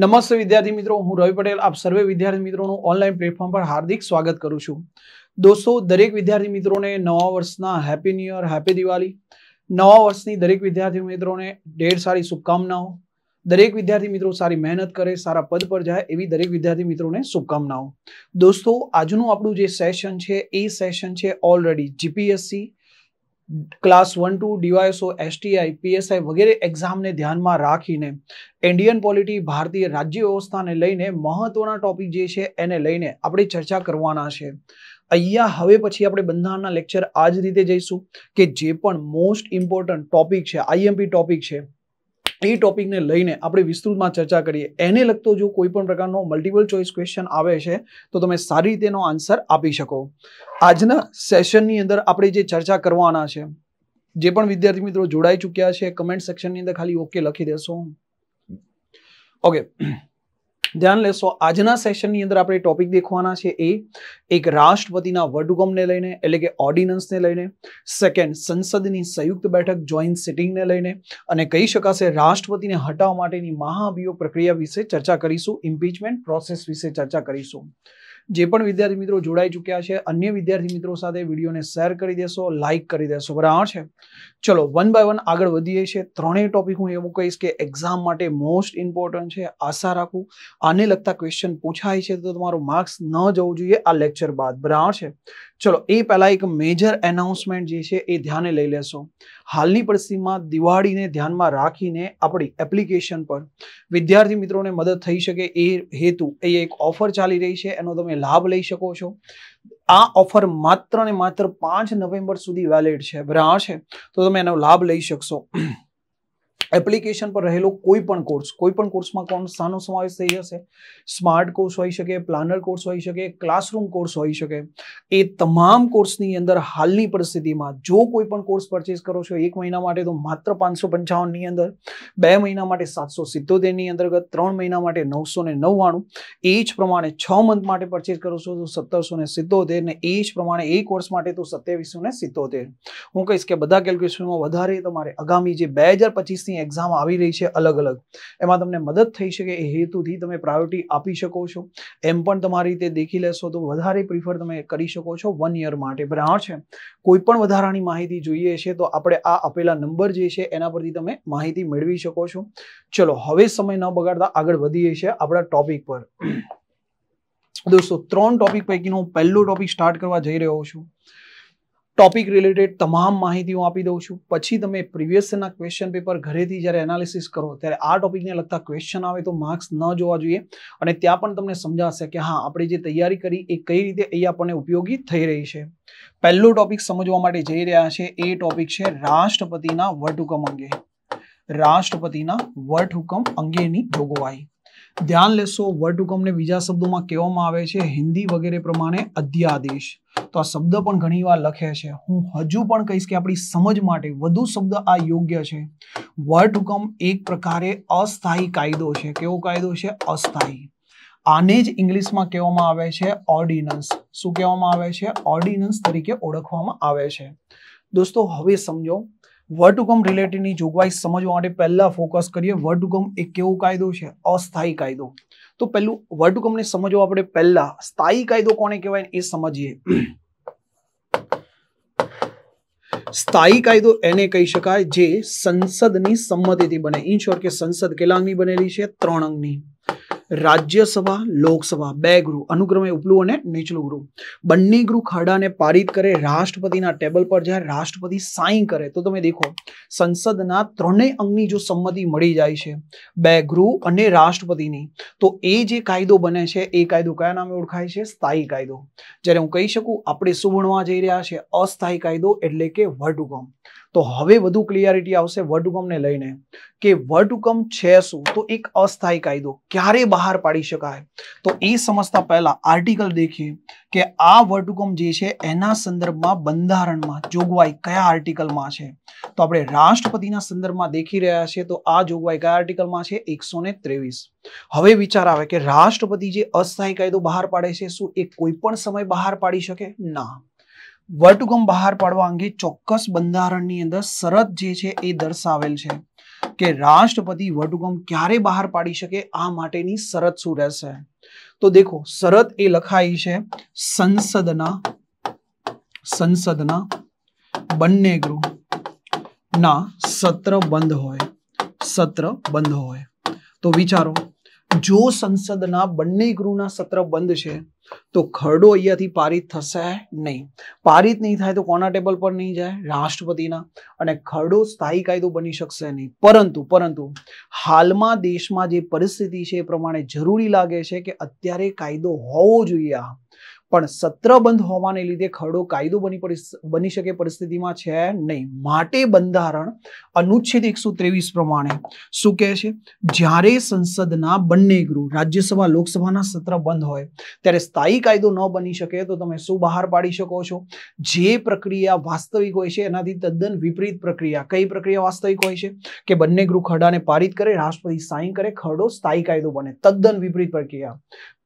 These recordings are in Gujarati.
નમસ્તે વિદ્યાર્થી મિત્રો હું રવિ પટેલ આપ સર્વે વિદ્યાર્થી મિત્રોનું ઓનલાઈન પ્લેટફોર્મ પર હાર્દિક સ્વાગત કરું છું દોસ્તો દરેક વિદ્યાર્થી મિત્રોને નવા વર્ષના happy new year happy Diwali નવા વર્ષની દરેક વિદ્યાર્થી મિત્રોને ઢેર સારી શુભકામનાઓ દરેક વિદ્યાર્થી મિત્રો સારી મહેનત કરે સારા પદ પર જાય એવી દરેક વિદ્યાર્થી મિત્રોને શુભકામનાઓ દોસ્તો આજનું આપણું જે સેશન છે એ સેશન છે already GPSC class one two DYSO STI PSI વગેરે એક્ઝામને ધ્યાનમાં રાખીને ઇન્ડિયન પોલિટી ભારતીય રાજ્ય વ્યવસ્થાને લઈને મહત્વના ટોપિક જે છે એને લઈને આપણે ચર્ચા કરવાના છે અહીંયા હવે પછી આપણે બંધારણના લેક્ચર આ જ રીતે જઈશું કે જે પણ મોસ્ટ ઇમ્પોર્ટન્ટ ટોપિક છે આઈએમપી ટોપિક છે એ ટોપિકને લઈને આપણે વિસ્તૃતમાં ચર્ચા કરીએ એને લગતો જો કોઈ પણ પ્રકારનો મલ્ટિપલ ચોઇસ ક્વેશ્ચન આવે છે તો તમે સારી રીતેનો આન્સર આપી શકો આજના સેશનની અંદર આપણે જે ચર્ચા કરવાના છે જે પણ વિદ્યાર્થી મિત્રો જોડાઈ ચૂક્યા છે કમેન્ટ સેક્શનની અંદર ખાલી ઓકે લખી દેશો ઓકે ધ્યાન લેશો આજના સેશનની અંદર આપણે ટોપિક દેખવાના છે એ એક રાષ્ટ્રપતિના વડુગમને લઈને એટલે કે ઓર્ડિનન્સને લઈને સેકન્ડ સંસદની સંયુક્ત બેઠક જોઈન્ટ સિટિંગને લઈને અને કહી શકાશે રાષ્ટ્રપતિને હટાવવા માટેની મહાભિયોગ પ્રક્રિયા વિશે ચર્ચા કરીશું ઇમ્પીચમેન્ટ પ્રોસેસ વિશે ચર્ચા કરીશું જે પણ વિદ્યાર્થી મિત્રો જોડાઈ ચૂક્યા છે અન્ય વિદ્યાર્થી મિત્રો સાથે વિડીયોને શેર કરી દેશો લાઇક કરી દેશો બરાબર છે ચલો વન બાય વન આગળ વધીએ છે ત્રણેય ટોપિક હું એવું કહીશ કે એક્ઝામ માટે મોસ્ટ ઇમ્પોર્ટન્ટ છે આશા રાખું આને લગતા ક્વેશ્ચન પૂછાય છે તો તમારું માર્ક્સ ન જવું જોઈએ આ લેક્ચર બાદ બરાબર છે ચલો એ પહેલાં એક મેજર એનાઉન્સમેન્ટ જે છે એ ધ્યાને લઈ લેશો હાલની પરિસ્થિતિમાં દિવાળીને ધ્યાનમાં રાખીને આપણી એપ્લિકેશન પર વિદ્યાર્થી મિત્રોને મદદ થઈ શકે એ હેતુ એ એક ઓફર ચાલી રહી છે એનો તમે લાભ લઈ શકો છો આ ઓફર માત્ર ને માત્ર પાંચ નવેમ્બર સુધી વેલિડ છે બરાબર છે તો તમે એનો લાભ લઈ શકશો એપ્લિકેશન પર રહેલો કોઈ પણ કોર્સ કોઈ પણ કોર્સમાં કોણ શાનો સમાવેશ થઈ જશે સ્માર્ટ કોર્સ હોઈ શકે પ્લાનર કોર્સ હોઈ શકે ક્લાસરૂમ કોર્સ હોઈ શકે એ તમામ કોર્સની અંદર હાલની પરિસ્થિતિમાં જો કોઈ પણ કોર્સ પરચેસ કરો છો એક મહિના માટે તો માત્ર પાંચસો પંચાવનની અંદર બે મહિના માટે સાતસો સિત્તોતેરની અંતર્ગત ત્રણ મહિના માટે નવસો ને નવ્વાણું એ જ પ્રમાણે છ મંથ માટે પરચેસ કરો છો તો સત્તરસો ને સિત્તોતેર ને એ જ પ્રમાણે એ કોર્સ માટે તો સત્યાવીસો ને સિત્તોતેર હું કહીશ કે બધા કેલ્ક્યુલેશનમાં વધારે તમારે આગામી જે બે હજાર પચીસની ની એક્ઝામ આવી રહી છે અલગ અલગ એમાં તમને મદદ થઈ શકે એ હેતુથી તમે પ્રાયોરિટી આપી શકો છો એમ પણ તમારી રીતે દેખી લેશો તો વધારે પ્રિફર તમે કરી શકો છો વન યર માટે બરાબર છે કોઈ પણ વધારાની માહિતી જોઈએ છે તો આપણે આ આપેલા નંબર જે છે એના પરથી તમે માહિતી મેળવી શકો છો ચલો હવે સમય ન બગાડતા આગળ વધીએ છીએ આપણા ટોપિક પર દોસ્તો ત્રણ ટોપિક પૈકીનો હું પહેલો ટોપિક સ્ટાર્ટ કરવા જઈ રહ્યો છું ટોપિક રિલેટેડ તમામ માહિતી હું આપી દઉં છું પછી તમે પ્રિવિયસના ક્વેશ્ચન પેપર ઘરેથી જ્યારે એનાલિસિસ કરો ત્યારે આ ટોપિકને લગતા ક્વેશ્ચન આવે તો માર્ક્સ ન જોવા જોઈએ અને ત્યાં પણ તમને સમજાશે કે હા આપણે જે તૈયારી કરી એ કઈ રીતે અહીં આપણને ઉપયોગી થઈ રહી છે પહેલો ટોપિક સમજવા માટે જઈ રહ્યા છે એ ટોપિક છે રાષ્ટ્રપતિના વટહુકમ અંગે રાષ્ટ્રપતિના વટહુકમ અંગેની જોગવાઈ ધ્યાન લેશો વટહુકમને બીજા શબ્દોમાં કહેવામાં આવે છે હિન્દી વગેરે પ્રમાણે અધ્યાદેશ તો આ શબ્દ પણ ઘણીવાર લખે છે હું હજુ પણ કહીશ કે આપણી સમજ માટે વધુ શબ્દ આ યોગ્ય છે વર્ટ એક પ્રકારે અસ્થાયી કાયદો છે કેવો કાયદો છે અસ્થાયી આને જ ઇંગ્લિશમાં કહેવામાં આવે છે ઓર્ડિનન્સ શું કહેવામાં આવે છે ઓર્ડિનન્સ તરીકે ઓળખવામાં આવે છે દોસ્તો હવે સમજો વટહુકમ રિલેટેડની જોગવાઈ સમજવા માટે પહેલા ફોકસ કરીએ વટહુકમ એ કેવો કાયદો છે અસ્થાયી કાયદો તો પહેલું વર્ટુકમને સમજવા આપણે પહેલા સ્થાયી કાયદો કોને કહેવાય એ સમજીએ સ્થાયી કાયદો એને કહી શકાય જે સંસદની સંમતિથી બને ઇન શોર્ટ કે સંસદ કેટલા અંગની બનેલી છે ત્રણ અંગની રાજ્યસભા લોકસભા બે ગૃહ અનુક્રમે ઉપલું અને નીચલું ગૃહ બંને ગૃહ ખરડાને પારિત કરે રાષ્ટ્રપતિના ટેબલ પર જ્યારે રાષ્ટ્રપતિ સાઈન કરે તો તમે દેખો સંસદના ત્રણેય અંગની જો સંમતિ મળી જાય છે બે ગૃહ અને રાષ્ટ્રપતિની તો એ જે કાયદો બને છે એ કાયદો કયા નામે ઓળખાય છે સ્થાયી કાયદો જ્યારે હું કહી શકું આપણે શું ભણવા જઈ રહ્યા છે અસ્થાયી કાયદો એટલે કે વટહુકમ તો હવે વધુ ક્લિયરિટી આવશે વટહુકમને લઈને કે વટહુકમ છે શું તો એક અસ્થાયી કાયદો ક્યારે બહાર પાડી શકાય તો એ સમજતા પહેલા આર્ટિકલ દેખીએ કે આ વટહુકમ જે છે એના સંદર્ભમાં બંધારણમાં જોગવાઈ કયા આર્ટિકલમાં છે તો આપણે રાષ્ટ્રપતિના સંદર્ભમાં દેખી રહ્યા છીએ તો આ જોગવાઈ કયા આર્ટિકલમાં છે એકસો હવે વિચાર આવે કે રાષ્ટ્રપતિ જે અસ્થાયી કાયદો બહાર પાડે છે શું એ કોઈ પણ સમય બહાર પાડી શકે ના વટુગમ બહાર પાડવા અંગે ચોક્કસ બંધારણની અંદર શરત જે છે એ દર્શાવેલ છે કે રાષ્ટ્રપતિ વટુગમ ક્યારે બહાર પાડી શકે આ માટેની શરત શું રહેશે તો દેખો શરત એ લખાઈ છે સંસદના સંસદના બંને ગૃહ ના સત્ર બંધ હોય સત્ર બંધ હોય તો વિચારો જો સંસદના બંને ગૃહના સત્ર બંધ છે તો ખરડો અહીંયાથી પારિત થશે નહીં પારિત નહીં થાય તો કોના ટેબલ પર નહીં જાય રાષ્ટ્રપતિના અને ખરડો સ્થાયી કાયદો બની શકશે નહીં પરંતુ પરંતુ હાલમાં દેશમાં જે પરિસ્થિતિ છે એ પ્રમાણે જરૂરી લાગે છે કે અત્યારે કાયદો હોવો જોઈએ આ પણ સત્ર બંધ હોવાને લીધે ખરડો કાયદો બની બની શકે પરિસ્થિતિમાં છે નહીં માટે બંધારણ અનુચ્છેદ એકસો ત્રેવીસ પ્રમાણે શું કહે છે જ્યારે સંસદના બંને ગૃહ રાજ્યસભા લોકસભાના સત્ર બંધ હોય ત્યારે સ્થાયી કાયદો ન બની શકે તો તમે શું બહાર પાડી શકો છો જે પ્રક્રિયા વાસ્તવિક હોય છે એનાથી તદ્દન વિપરીત પ્રક્રિયા કઈ પ્રક્રિયા વાસ્તવિક હોય છે કે બંને ગૃહ ખરડાને પારિત કરે રાષ્ટ્રપતિ સાઈન કરે ખરડો સ્થાયી કાયદો બને તદ્દન વિપરીત પ્રક્રિયા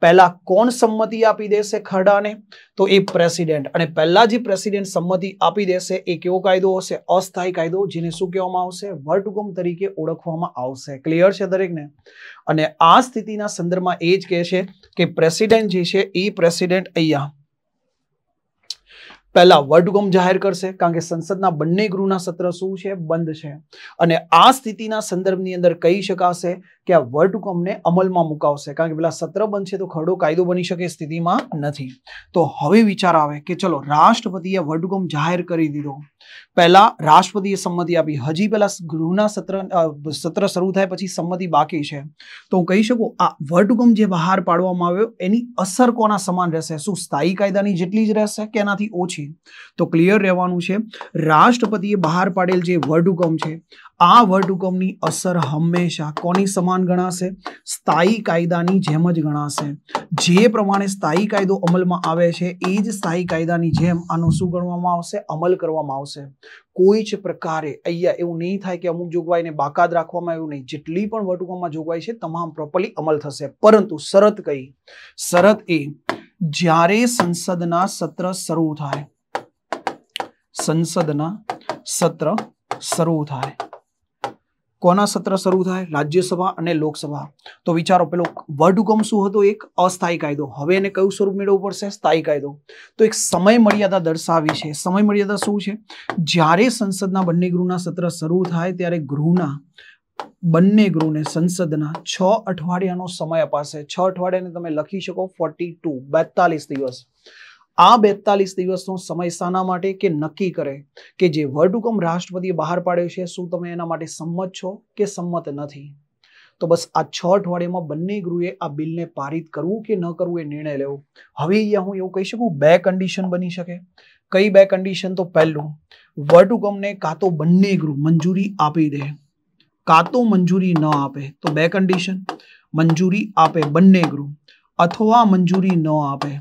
પહેલા કોણ સંમતિ આપી દેશે ખરડા ઝઘડાને તો એ પ્રેસિડેન્ટ અને પહેલા જે પ્રેસિડેન્ટ સંમતિ આપી દેશે એ કેવો કાયદો હશે અસ્થાયી કાયદો જેને શું કહેવામાં આવશે વર્ટુકમ તરીકે ઓળખવામાં આવશે ક્લિયર છે દરેકને અને આ સ્થિતિના સંદર્ભમાં એ જ કહે છે કે પ્રેસિડેન્ટ જે છે એ પ્રેસિડેન્ટ અહીંયા પહેલા વટહુકમ જાહેર કરશે કારણ કે સંસદના બંને ગૃહના સત્ર શું છે બંધ છે અને આ સ્થિતિના સંદર્ભની અંદર કહી શકાશે કે આ વટહુકમને અમલમાં મુકાવશે કારણ કે પેલા સત્ર બંધ છે તો ખરડો કાયદો બની શકે સ્થિતિમાં નથી તો હવે વિચાર આવે કે ચલો રાષ્ટ્રપતિએ વટહુકમ જાહેર કરી દીધો પહેલા રાષ્ટ્રપતિએ સંમતિ આપી હજી પહેલા ગૃહના સત્ર સત્ર શરૂ થાય પછી સંમતિ બાકી છે તો હું કહી શકું આ વટહુકમ જે બહાર પાડવામાં આવ્યો એની અસર કોના સમાન રહેશે શું સ્થાયી કાયદાની જેટલી જ રહેશે કે એનાથી ઓછી છે તો ક્લિયર રહેવાનું છે રાષ્ટ્રપતિએ બહાર પાડેલ જે વટહુકમ છે આ વટહુકમની અસર હંમેશા કોની સમાન ગણાશે સ્થાયી કાયદાની જેમ જ ગણાશે જે પ્રમાણે સ્થાયી કાયદો અમલમાં આવે છે એ જ સ્થાયી કાયદાની જેમ આનો શું ગણવામાં આવશે અમલ કરવામાં આવશે કોઈ જ પ્રકારે અહીંયા એવું નહીં થાય કે અમુક જોગવાઈને બાકાત રાખવામાં એવું નહીં જેટલી પણ વર્ડ વટહુકમમાં જોગવાઈ છે તમામ પ્રોપરલી અમલ થશે પરંતુ શરત કઈ શરત એ જ્યારે સંસદના સત્ર શરૂ થાય સંસદના સત્ર શરૂ થાય કોના સત્ર શરૂ થાય રાજ્યસભા અને લોકસભા તો વિચારો પેલો વર્ડ હુકમ શું હતો એક અસ્થાયી કાયદો હવે એને કયું સ્વરૂપ મેળવવું પડશે સ્થાયી કાયદો તો એક સમય મર્યાદા દર્શાવી છે સમય મર્યાદા શું છે જ્યારે સંસદના બંને ગૃહના સત્ર શરૂ થાય ત્યારે ગૃહના બંને ગૃહને સંસદના છ અઠવાડિયાનો સમય અપાશે છ અઠવાડિયાને તમે લખી શકો ફોર્ટી ટુ બેતાલીસ દિવસ આ બેતાલીસ દિવસનો સમય શાના માટે કે નક્કી કરે કે જે વટહુકમ રાષ્ટ્રપતિએ બહાર પાડ્યો છે શું તમે એના માટે સંમત છો કે સંમત નથી તો બસ આ છ અઠવાડિયામાં બંને ગૃહે આ બિલને પારિત કરવું કે ન કરવું એ નિર્ણય લેવો હવે અહીંયા હું એવું કહી શકું બે કન્ડિશન બની શકે કઈ બે કન્ડિશન તો પહેલું વટહુકમને કાં તો બંને ગૃહ મંજૂરી આપી દે કાં તો મંજૂરી ન આપે તો બે કન્ડિશન મંજૂરી આપે બંને ગૃહ અથવા મંજૂરી ન આપે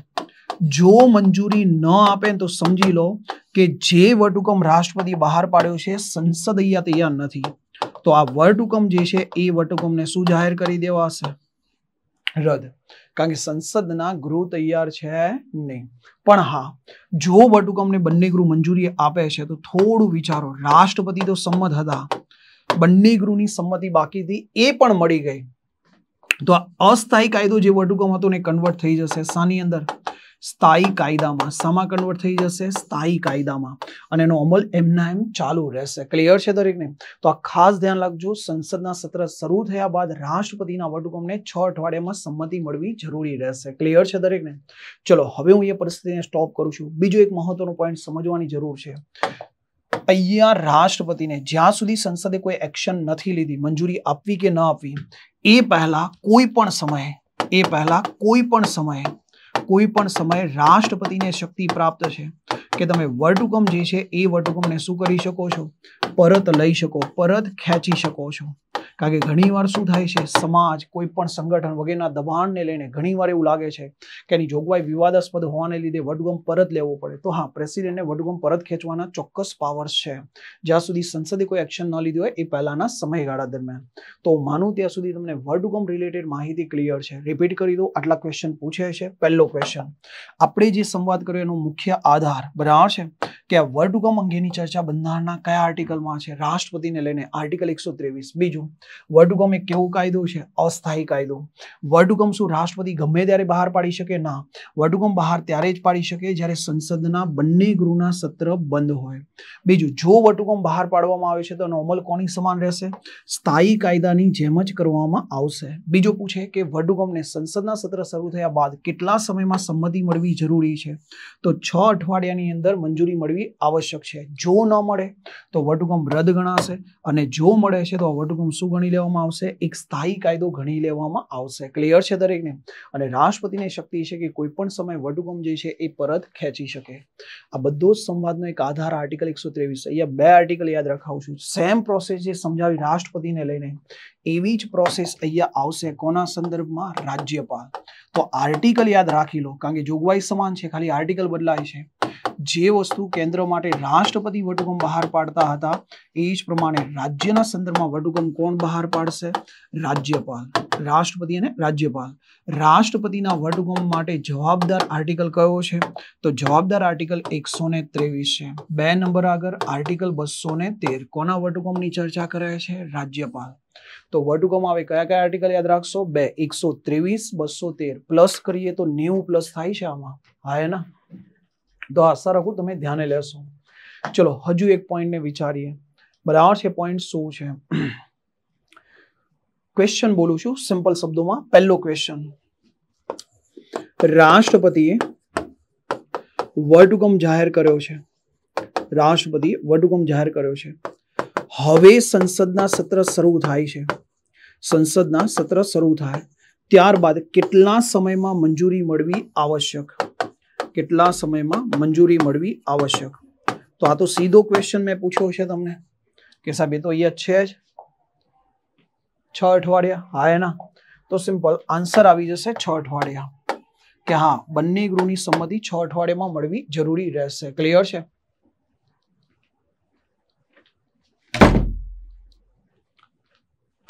જો મંજૂરી ન આપે તો સમજી લો કે જે વટહુકમ રાષ્ટ્રપતિ બહાર પાડ્યો છે સંસદ અહીંયા તૈયાર નથી તો આ વટહુકમ જે છે એ વટહુકમને શું જાહેર કરી દેવાશે રદ કારણ કે સંસદના ગૃહ તૈયાર છે નહીં પણ હા જો વટહુકમને બંને ગૃહ મંજૂરી આપે છે તો થોડું વિચારો રાષ્ટ્રપતિ તો સંમત હતા બંને ગૃહની સંમતિ બાકી હતી એ પણ મળી ગઈ તો આ અસ્થાયી કાયદો જે વટહુકમ હતો ને કન્વર્ટ થઈ જશે શાની અંદર સ્થાયી કાયદામાં સામા કન્વર્ટ થઈ જશે સ્થાયી કાયદામાં અને એનો અમલ એમના એમ ચાલુ રહેશે ક્લિયર છે દરેકને તો આ ખાસ ધ્યાન રાખજો સંસદના સત્ર શરૂ થયા બાદ રાષ્ટ્રપતિના વટહુકમને છ અઠવાડિયામાં સંમતિ મળવી જરૂરી રહેશે ક્લિયર છે દરેકને ચલો હવે હું એ પરિસ્થિતિને સ્ટોપ કરું છું બીજો એક મહત્વનો પોઈન્ટ સમજવાની જરૂર છે અહીંયા રાષ્ટ્રપતિને જ્યાં સુધી સંસદે કોઈ એક્શન નથી લીધી મંજૂરી આપવી કે ન આપવી એ પહેલા કોઈ પણ સમયે એ પહેલા કોઈ પણ સમયે કોઈ પણ સમયે રાષ્ટ્રપતિને શક્તિ પ્રાપ્ત છે કે તમે વટહુકમ જે છે એ વટહુકમને શું કરી શકો છો પરત લઈ શકો પરત ખેંચી શકો છો કારણ કે ઘણીવાર શું થાય છે સમાજ કોઈ પણ સંગઠન વગેરેના દબાણને લઈને ઘણીવાર એવું લાગે છે કે એની જોગવાઈ વિવાદાસ્પદ હોવાને લીધે વડગમ પરત લેવો પડે તો હા પ્રેસિડેન્ટને વડગમ પરત ખેંચવાના ચોક્કસ પાવર્સ છે જ્યાં સુધી સંસદે કોઈ એક્શન ન લીધી હોય એ પહેલાંના સમયગાળા દરમિયાન તો માનું ત્યાં સુધી તમને વડગમ રિલેટેડ માહિતી ક્લિયર છે રિપીટ કરી દો આટલા ક્વેશ્ચન પૂછે છે પહેલો ક્વેશ્ચન આપણે જે સંવાદ કર્યો એનો મુખ્ય આધાર બરાબર છે કે આ વર્ડ હુકમ અંગેની ચર્ચા બંધારણના કયા આર્ટિકલમાં છે રાષ્ટ્રપતિને લઈને આર્ટિકલ એકસો ત્રેવીસ બીજું વર્ડ હુકમ એક કેવો કાયદો છે અસ્થાયી કાયદો વર્ડ હુકમ શું રાષ્ટ્રપતિ ગમે ત્યારે બહાર પાડી શકે ના વર્ડ હુકમ બહાર ત્યારે જ પાડી શકે જ્યારે સંસદના બંને ગૃહના સત્ર બંધ હોય બીજું જો વર્ડ હુકમ બહાર પાડવામાં આવે છે તો એનો અમલ કોની સમાન રહેશે સ્થાયી કાયદાની જેમ જ કરવામાં આવશે બીજો પૂછે કે વર્ડ હુકમને સંસદના સત્ર શરૂ થયા બાદ કેટલા સમયમાં સંમતિ મળવી જરૂરી છે તો છ અઠવાડિયાની અંદર મંજૂરી મળવી કરવી આવશ્યક છે જો ન મળે તો વટહુકમ રદ ગણાશે અને જો મળે છે તો વટહુકમ શું ગણી લેવામાં આવશે એક સ્થાયી કાયદો ગણી લેવામાં આવશે ક્લિયર છે દરેકને અને રાષ્ટ્રપતિની શક્તિ છે કે કોઈ પણ સમયે વટહુકમ જે છે એ પરત ખેંચી શકે આ બધો જ સંવાદનો એક આધાર આર્ટિકલ એકસો ત્રેવીસ અહીંયા બે આર્ટિકલ યાદ રખાવું છું સેમ પ્રોસેસ જે સમજાવી રાષ્ટ્રપતિને લઈને એવી જ પ્રોસેસ અહીંયા આવશે કોના સંદર્ભમાં રાજ્યપાલ તો આર્ટિકલ યાદ રાખી લો કારણ કે જોગવાઈ સમાન છે ખાલી આર્ટિકલ બદલાય છે જે વસ્તુ કેન્દ્ર માટે રાષ્ટ્રપતિ વટહુકમ બહાર પાડતા હતા એ જ પ્રમાણે રાજ્યના સંદર્ભમાં વટહુકમ કોણ બહાર પાડશે રાજ્યપાલ રાષ્ટ્રપતિ અને રાજ્યપાલ રાષ્ટ્રપતિના વટહુકમ માટે જવાબદાર આર્ટિકલ કયો છે તો જવાબદાર આર્ટિકલ એકસો ને ત્રેવીસ છે બે નંબર આગળ આર્ટિકલ બસો ને તેર કોના વટહુકમની ચર્ચા કરે છે રાજ્યપાલ તો વટહુકમ આવે કયા કયા આર્ટિકલ યાદ રાખશો બે એકસો ત્રેવીસ બસો તેર પ્લસ કરીએ તો નેવું પ્લસ થાય છે આમાં હા એના તો આશા રાખું તમે ધ્યાને લેશો ચલો હજુ એક પોઈન્ટને વિચારીએ બરાબર છે પોઈન્ટ શું છે ક્વેશ્ચન બોલું છું સિમ્પલ શબ્દોમાં પહેલો ક્વેશ્ચન રાષ્ટ્રપતિએ વટહુકમ જાહેર કર્યો છે રાષ્ટ્રપતિ વટહુકમ જાહેર કર્યો છે હવે સંસદના સત્ર શરૂ થાય છે સંસદના સત્ર શરૂ થાય ત્યારબાદ કેટલા સમયમાં મંજૂરી મળવી આવશ્યક કેટલા સમયમાં મંજૂરી મળવી આવશ્યક તો આ તો સીધો ક્વેશ્ચન મેં પૂછ્યો હશે તમને કે સાહેબ એ તો અહીંયા છે જ છ અઠવાડિયા હા એના તો સિમ્પલ આન્સર આવી જશે છ અઠવાડિયા કે હા બંને ગૃહની સંમતિ છ અઠવાડિયામાં મળવી જરૂરી રહેશે ક્લિયર છે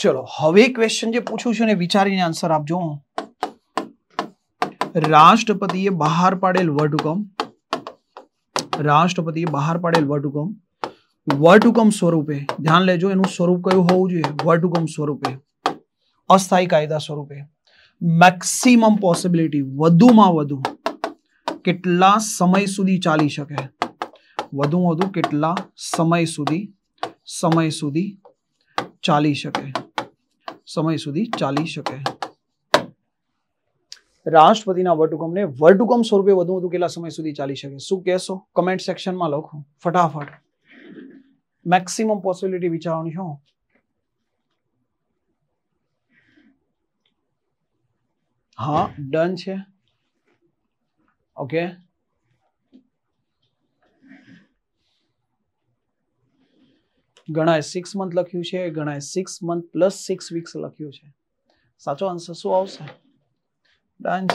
ચલો હવે ક્વેશ્ચન જે પૂછું છું ને વિચારીને આન્સર આપજો હું રાષ્ટ્રપતિએ બહાર પાડેલ વટહુકમ રાષ્ટ્રપતિએ બહાર પાડેલ વટહુકમ વટહુકમ સ્વરૂપે ધ્યાન લેજો એનું સ્વરૂપ કયું હોવું જોઈએ વટહુકમ સ્વરૂપે અસ્થાયી કાયદા સ્વરૂપે મેક્સિમમ પોસિબિલિટી વધુમાં વધુ કેટલા સમય સુધી ચાલી શકે વધુમાં વધુ કેટલા સમય સુધી સમય સુધી ચાલી શકે સમય સુધી ચાલી શકે રાષ્ટ્રપતિના વટહુકમને વટહુકમ સ્વરૂપે વધુ વધુ કેટલા સમય સુધી ચાલી શકે શું કહેશો કમેન્ટ સેક્શનમાં લખો ફટાફટ મેક્સિમમ પોસિબિલિટી વિચારવાની શું હા ડન છે ઓકે ઘણાએ સિક્સ મંથ લખ્યું છે ઘણાએ six month plus six weeks લખ્યું છે સાચો આન્સર શું આવશે ડન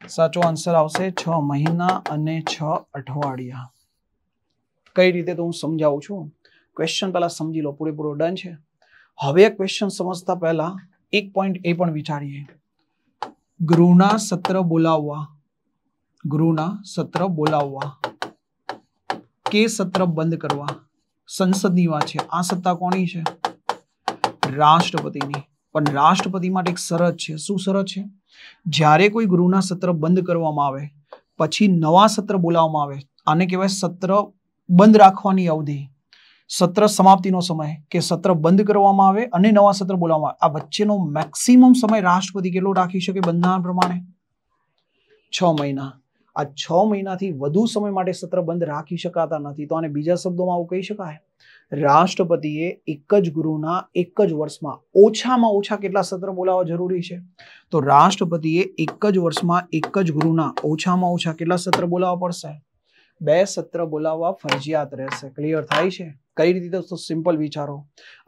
છે સાચો આન્સર આવશે છ મહિના અને છ અઠવાડિયા કઈ રીતે તો હું સમજાવું છું ક્વેશ્ચન પહેલા સમજી લો પૂરેપૂરો ડન છે હવે ક્વેશ્ચન સમજતા પહેલા એક પોઈન્ટ એ પણ વિચારીએ ગૃહના સત્ર બોલાવવા ગૃહના સત્ર બોલાવવા કે સત્ર બંધ કરવા સંસદની વાત છે આ સત્તા કોની છે રાષ્ટ્રપતિની પણ રાષ્ટ્રપતિ માટે એક શરત છે શું શરત છે જ્યારે કોઈ ગૃહના સત્ર બંધ કરવામાં આવે પછી નવા સત્ર બોલાવવામાં આવે આને કહેવાય સત્ર બંધ રાખવાની અવધિ સત્ર સમાપ્તિનો સમય કે સત્ર બંધ કરવામાં આવે અને નવા સત્ર બોલાવવામાં આવે આ વચ્ચેનો મેક્સિમમ સમય રાષ્ટ્રપતિ કેટલો રાખી શકે બંધારણ પ્રમાણે છ મહિના આ છ મહિનાથી વધુ સમય માટે સત્ર બંધ રાખી શકાતા નથી તો આને બીજા શબ્દોમાં આવું કહી શકાય રાષ્ટ્રપતિએ એક જ ગુરુના એક જ વર્ષમાં ઓછામાં ઓછા કેટલા સત્ર બોલાવવા જરૂરી છે તો રાષ્ટ્રપતિએ એક જ વર્ષમાં એક જ ગુરુના ઓછામાં ઓછા કેટલા સત્ર બોલાવવા પડશે બે સત્ર બોલાવવા ફરજિયાત રહેશે ક્લિયર થાય છે કઈ રીતે તો સિમ્પલ વિચારો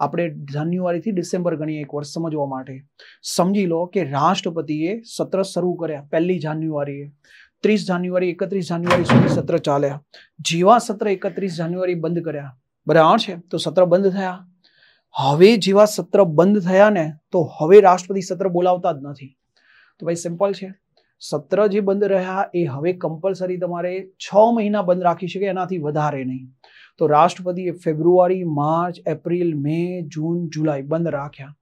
આપણે જાન્યુઆરીથી ડિસેમ્બર ગણીએ એક વર્ષ સમજવા માટે સમજી લો કે રાષ્ટ્રપતિએ સત્ર શરૂ કર્યા પહેલી જાન્યુઆરીએ ત્રીસ જાન્યુઆરી એકત્રીસ જાન્યુઆરી સુધી સત્ર ચાલ્યા જેવા સત્ર એકત્રીસ જાન્યુઆરી બંધ કર્યા બરાબર છે તો સત્ર બંધ થયા હવે જેવા સત્ર બંધ થયા ને તો હવે રાષ્ટ્રપતિ સત્ર બોલાવતા જ નથી તો ભાઈ સિમ્પલ છે સત્ર જે બંધ રહ્યા એ હવે કમ્પલ્સરી તમારે 6 મહિના બંધ રાખી શકે આનાથી વધારે નહીં તો રાષ્ટ્રપતિ ફેબ્રુઆરી માર્ચ એપ્રિલ મે જૂન જુલાઈ બંધ રાખ્યા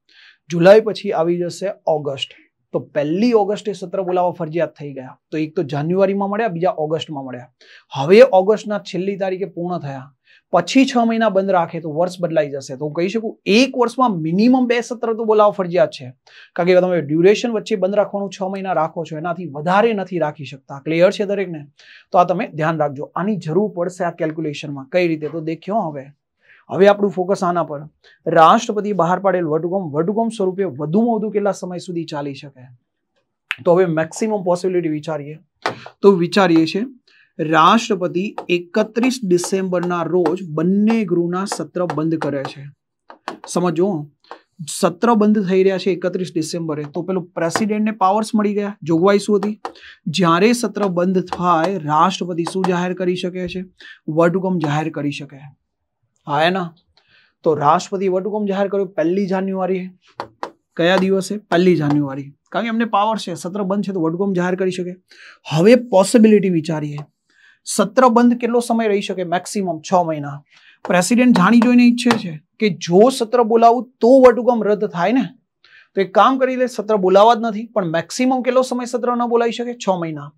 જુલાઈ પછી આવી જશે ઓગસ્ટ તો 1 ઓગસ્ટ એ સત્ર બોલાવ ફરજિયાત થઈ ગયા તો એક તો જાન્યુઆરીમાં મળ્યા બીજા ઓગસ્ટમાં મળ્યા હવે ઓગસ્ટ ના છેલ્લી તારીખે પૂર્ણ થયા પછી છ મહિના બંધ રાખે તો વર્ષ બદલાઈ જશે તો હું કહી શકું એક વર્ષમાં મિનિમમ બે સત્ર તો બોલાવવા ફરજિયાત છે કારણ કે તમે ડ્યુરેશન વચ્ચે બંધ રાખવાનું છ મહિના રાખો છો એનાથી વધારે નથી રાખી શકતા ક્લિયર છે દરેકને તો આ તમે ધ્યાન રાખજો આની જરૂર પડશે આ કેલ્ક્યુલેશનમાં કઈ રીતે તો દેખ્યો હવે હવે આપણું ફોકસ આના પર રાષ્ટ્રપતિ બહાર પાડેલ વટહુકમ વટહુકમ સ્વરૂપે વધુમાં વધુ કેટલા સમય સુધી ચાલી શકે તો હવે મેક્સિમમ પોસિબિલિટી વિચારીએ તો વિચારીએ છીએ રાષ્ટ્રપતિ એકત્રીસ ડિસેમ્બરના રોજ બંને ગૃહના સત્ર બંધ કરે છે સમજો સત્ર બંધ થઈ રહ્યા છે એકત્રીસ ડિસેમ્બરે તો પેલું પ્રેસિડેન્ટને પાવર્સ મળી ગયા જોગવાઈ શું હતી જ્યારે સત્ર બંધ થાય રાષ્ટ્રપતિ શું જાહેર કરી શકે છે વટહુકમ જાહેર કરી શકે હા હે ના તો રાષ્ટ્રપતિ વટહુકમ જાહેર કર્યો પહેલી જાન્યુઆરી કયા દિવસે પહેલી જાન્યુઆરી કારણ કે એમને પાવર છે સત્ર બંધ છે તો વટહુકમ જાહેર કરી શકે હવે પોસિબિલિટી વિચારીએ સત્ર બંધ કેટલો સમય રહી શકે મેક્સિમમ છ મહિના પ્રેસિડેન્ટ જાણી જોઈને ઈચ્છે છે કે જો સત્ર બોલાવું તો વટુગમ રદ થાય ને તો એ કામ કરી લે સત્ર બોલાવા જ નથી પણ મેક્સિમમ કેટલો સમય સત્ર ન બોલાવી શકે છ મહિના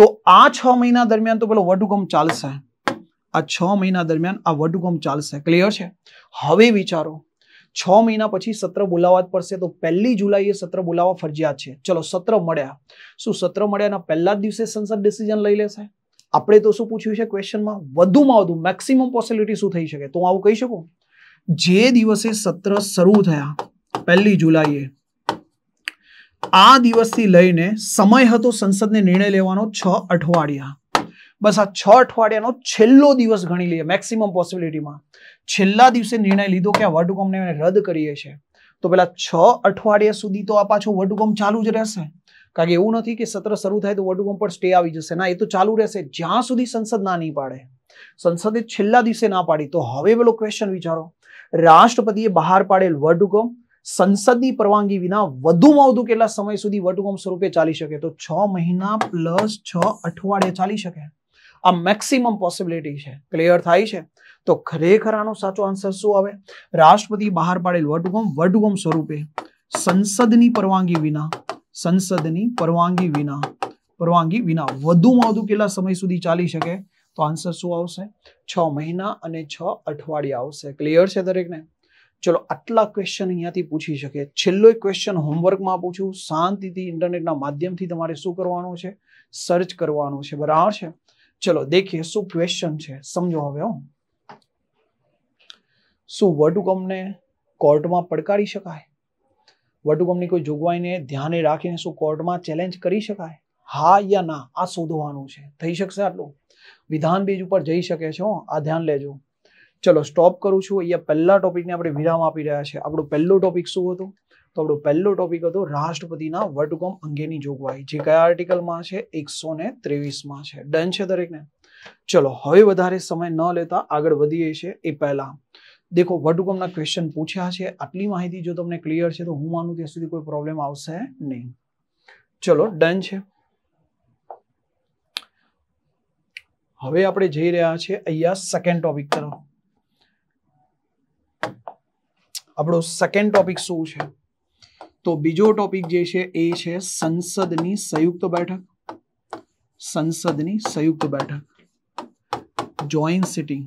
તો આ છ મહિના દરમિયાન તો પેલો વટુગમ ચાલશે આ છ મહિના દરમિયાન આ વટુગમ ચાલશે ક્લિયર છે હવે વિચારો છ મહિના પછી સત્ર બોલાવવા જ પડશે તો પહેલી જુલાઈએ સત્ર બોલાવવા ફરજિયાત છે ચલો સત્ર મળ્યા શું સત્ર મળ્યાના પહેલા જ દિવસે સંસદ ડિસિઝન લઈ લેશે આપણે તો શું પૂછ્યું છે ક્વેશ્ચનમાં વધુમાં વધુ મેક્સિમમ પોસિબિલિટી શું થઈ શકે તો હું આવું કહી શકું જે દિવસે સત્ર શરૂ થયા પહેલી જુલાઈએ આ દિવસથી લઈને સમય હતો સંસદને નિર્ણય લેવાનો છ અઠવાડિયા બસ આ છ અઠવાડિયાનો છેલ્લો દિવસ ગણી લઈએ મેક્સિમમ પોસિબિલિટીમાં છેલ્લા દિવસે નિર્ણય લીધો કે આ વટહુકમને રદ કરીએ છીએ તો પેલા છ અઠવાડિયા સુધી તો આ પાછો વટહુકમ ચાલુ જ રહેશે કારણ કે એવું નથી કે સત્ર શરૂ થાય તો વટહુકમ પણ સ્ટે આવી જશે ના એ તો ચાલુ રહેશે જ્યાં સુધી સંસદ ના નહીં પાડે સંસદે છેલ્લા દિવસે ના પાડી તો હવે પેલો ક્વેશ્ચન વિચારો રાષ્ટ્રપતિએ બહાર પાડેલ વટહુકમ સંસદની પરવાનગી વિના વધુમાં વધુ કેટલા સમય સુધી વટહુકમ સ્વરૂપે ચાલી શકે તો છ મહિના પ્લસ છ અઠવાડિયે ચાલી શકે આ મેક્સિમમ પોસિબિલિટી છે ક્લિયર થાય છે તો ખરેખર આનો સાચો આન્સર શું આવે રાષ્ટ્રપતિ બહાર પાડેલ વટહુકમ વટહુકમ સ્વરૂપે સંસદની પરવાનગી વિના સંસદની પરવાનગી વિના પરવાનગી વિના વધુમાં વધુ કેટલા સમય સુધી ચાલી શકે તો આન્સર શું આવશે છ મહિના અને છ અઠવાડિયા આવશે ક્લિયર છે દરેકને ચલો આટલા ક્વેશ્ચન અહીંયાથી પૂછી શકે છેલ્લો એક ક્વેશ્ચન હોમવર્કમાં પૂછું શાંતિથી ઇન્ટરનેટના માધ્યમથી તમારે શું કરવાનું છે સર્ચ કરવાનું છે બરાબર છે ચલો દેખીએ શું ક્વેશ્ચન છે સમજો હવે હું શું વટુકમને કોર્ટમાં પડકારી શકાય વટહુકમની કોઈ જોગવાઈને ધ્યાને રાખીને શું કોર્ટમાં ચેલેન્જ કરી શકાય હા યા ના આ શોધવાનું છે થઈ શકશે આટલું વિધાન બેજ ઉપર જઈ શકે છે હો આ ધ્યાન લેજો ચલો સ્ટોપ કરું છું અહીંયા પહેલા ટોપિકને આપણે વિરામ આપી રહ્યા છે આપણો પહેલો ટોપિક શું હતો તો આપણો પહેલો ટોપિક હતો રાષ્ટ્રપતિના વટહુકમ અંગેની જોગવાઈ જે કયા આર્ટિકલમાં છે એકસો ને ત્રેવીસમાં છે ડન છે દરેકને ચલો હવે વધારે સમય ન લેતા આગળ વધીએ છે એ પહેલાં देखो वटुकम क्वेश्चन पूछा है आटली महिती जो तुमने क्लियर है तो हूँ मानु त्या सुधी कोई प्रॉब्लम आशे नहीं चलो डन है हम आप जी रहा है अकेंड टॉपिक तरफ अपनो सेकेंड टॉपिक शू है तो बीजो टॉपिक जो है ये संसद संयुक्त बैठक संसद संयुक्त बैठक जॉइंट सीटिंग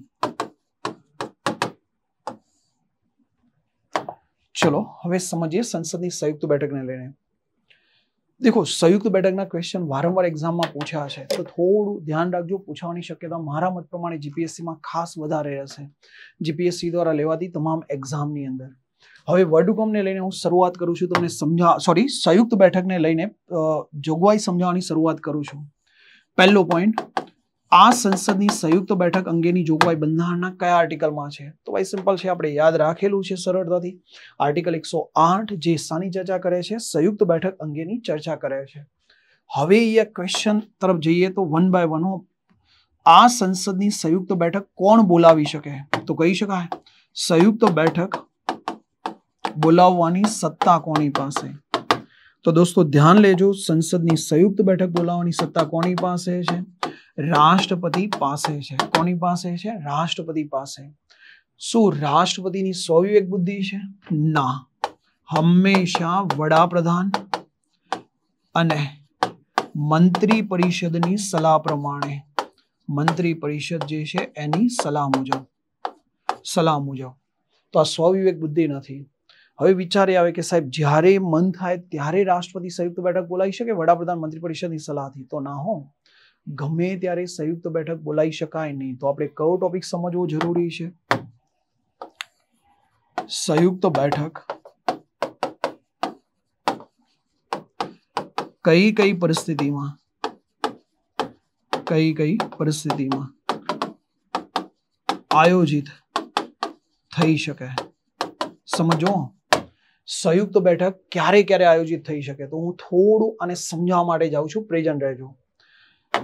ચલો હવે સમજીએ સંસદની સંયુક્ત બેઠકને લઈને દેખો સંયુક્ત બેઠકના ક્વેશ્ચન વારંવાર એક્ઝામમાં પૂછ્યા છે તો થોડું ધ્યાન રાખજો પૂછાવાની શક્યતા મારા મત પ્રમાણે જીપીએસસીમાં ખાસ વધારે રહેશે જીપીએસસી દ્વારા લેવાતી તમામ એક્ઝામની અંદર હવે વર્ડુકમને લઈને હું શરૂઆત કરું છું તમને સમજા સોરી સંયુક્ત બેઠકને લઈને જોગવાઈ સમજાવવાની શરૂઆત કરું છું પહેલો પોઈન્ટ આ સંસદની સંયુક્ત બેઠક અંગેની જોગવાઈ બંધારણના કયા આર્ટિકલમાં છે તો ભાઈ સિમ્પલ છે આપણે યાદ રાખેલું છે સરળતાથી આર્ટિકલ એકસો આઠ જે શાની ચર્ચા કરે છે સંયુક્ત બેઠક અંગેની ચર્ચા કરે છે હવે એ ક્વેશ્ચન તરફ જઈએ તો વન બાય વન આ સંસદની સંયુક્ત બેઠક કોણ બોલાવી શકે તો કહી શકાય સંયુક્ત બેઠક બોલાવવાની સત્તા કોની પાસે તો દોસ્તો ધ્યાન લેજો સંસદની સંયુક્ત બેઠક બોલાવવાની સત્તા કોની પાસે છે રાષ્ટ્રપતિ પાસે છે કોની પાસે છે રાષ્ટ્રપતિ પાસે શું રાષ્ટ્રપતિની સ્વવિવેક બુદ્ધિ છે ના હંમેશા વડાપ્રધાન અને મંત્રી પરિષદની સલાહ પ્રમાણે મંત્રી પરિષદ જે છે એની સલાહ મુજબ સલાહ મુજબ તો આ સ્વવિવેક બુદ્ધિ નથી હવે વિચાર આવે કે સાહેબ જ્યારે મન થાય ત્યારે રાષ્ટ્રપતિ સંયુક્ત બેઠક બોલાવી શકે વડાપ્રધાન મંત્રી પરિષદની સલાહથી તો ના હો ગમે ત્યારે સંયુક્ત બેઠક બોલાવી શકાય નહીં તો આપણે કયો ટોપિક સમજવો જરૂરી છે સંયુક્ત બેઠક કઈ કઈ પરિસ્થિતિમાં કઈ કઈ પરિસ્થિતિમાં આયોજિત થઈ શકે સમજો સંયુક્ત બેઠક ક્યારે ક્યારે આયોજિત થઈ શકે તો હું થોડું અને સમજાવવા માટે જાઉં છું પ્રેઝન્ટ રહેજો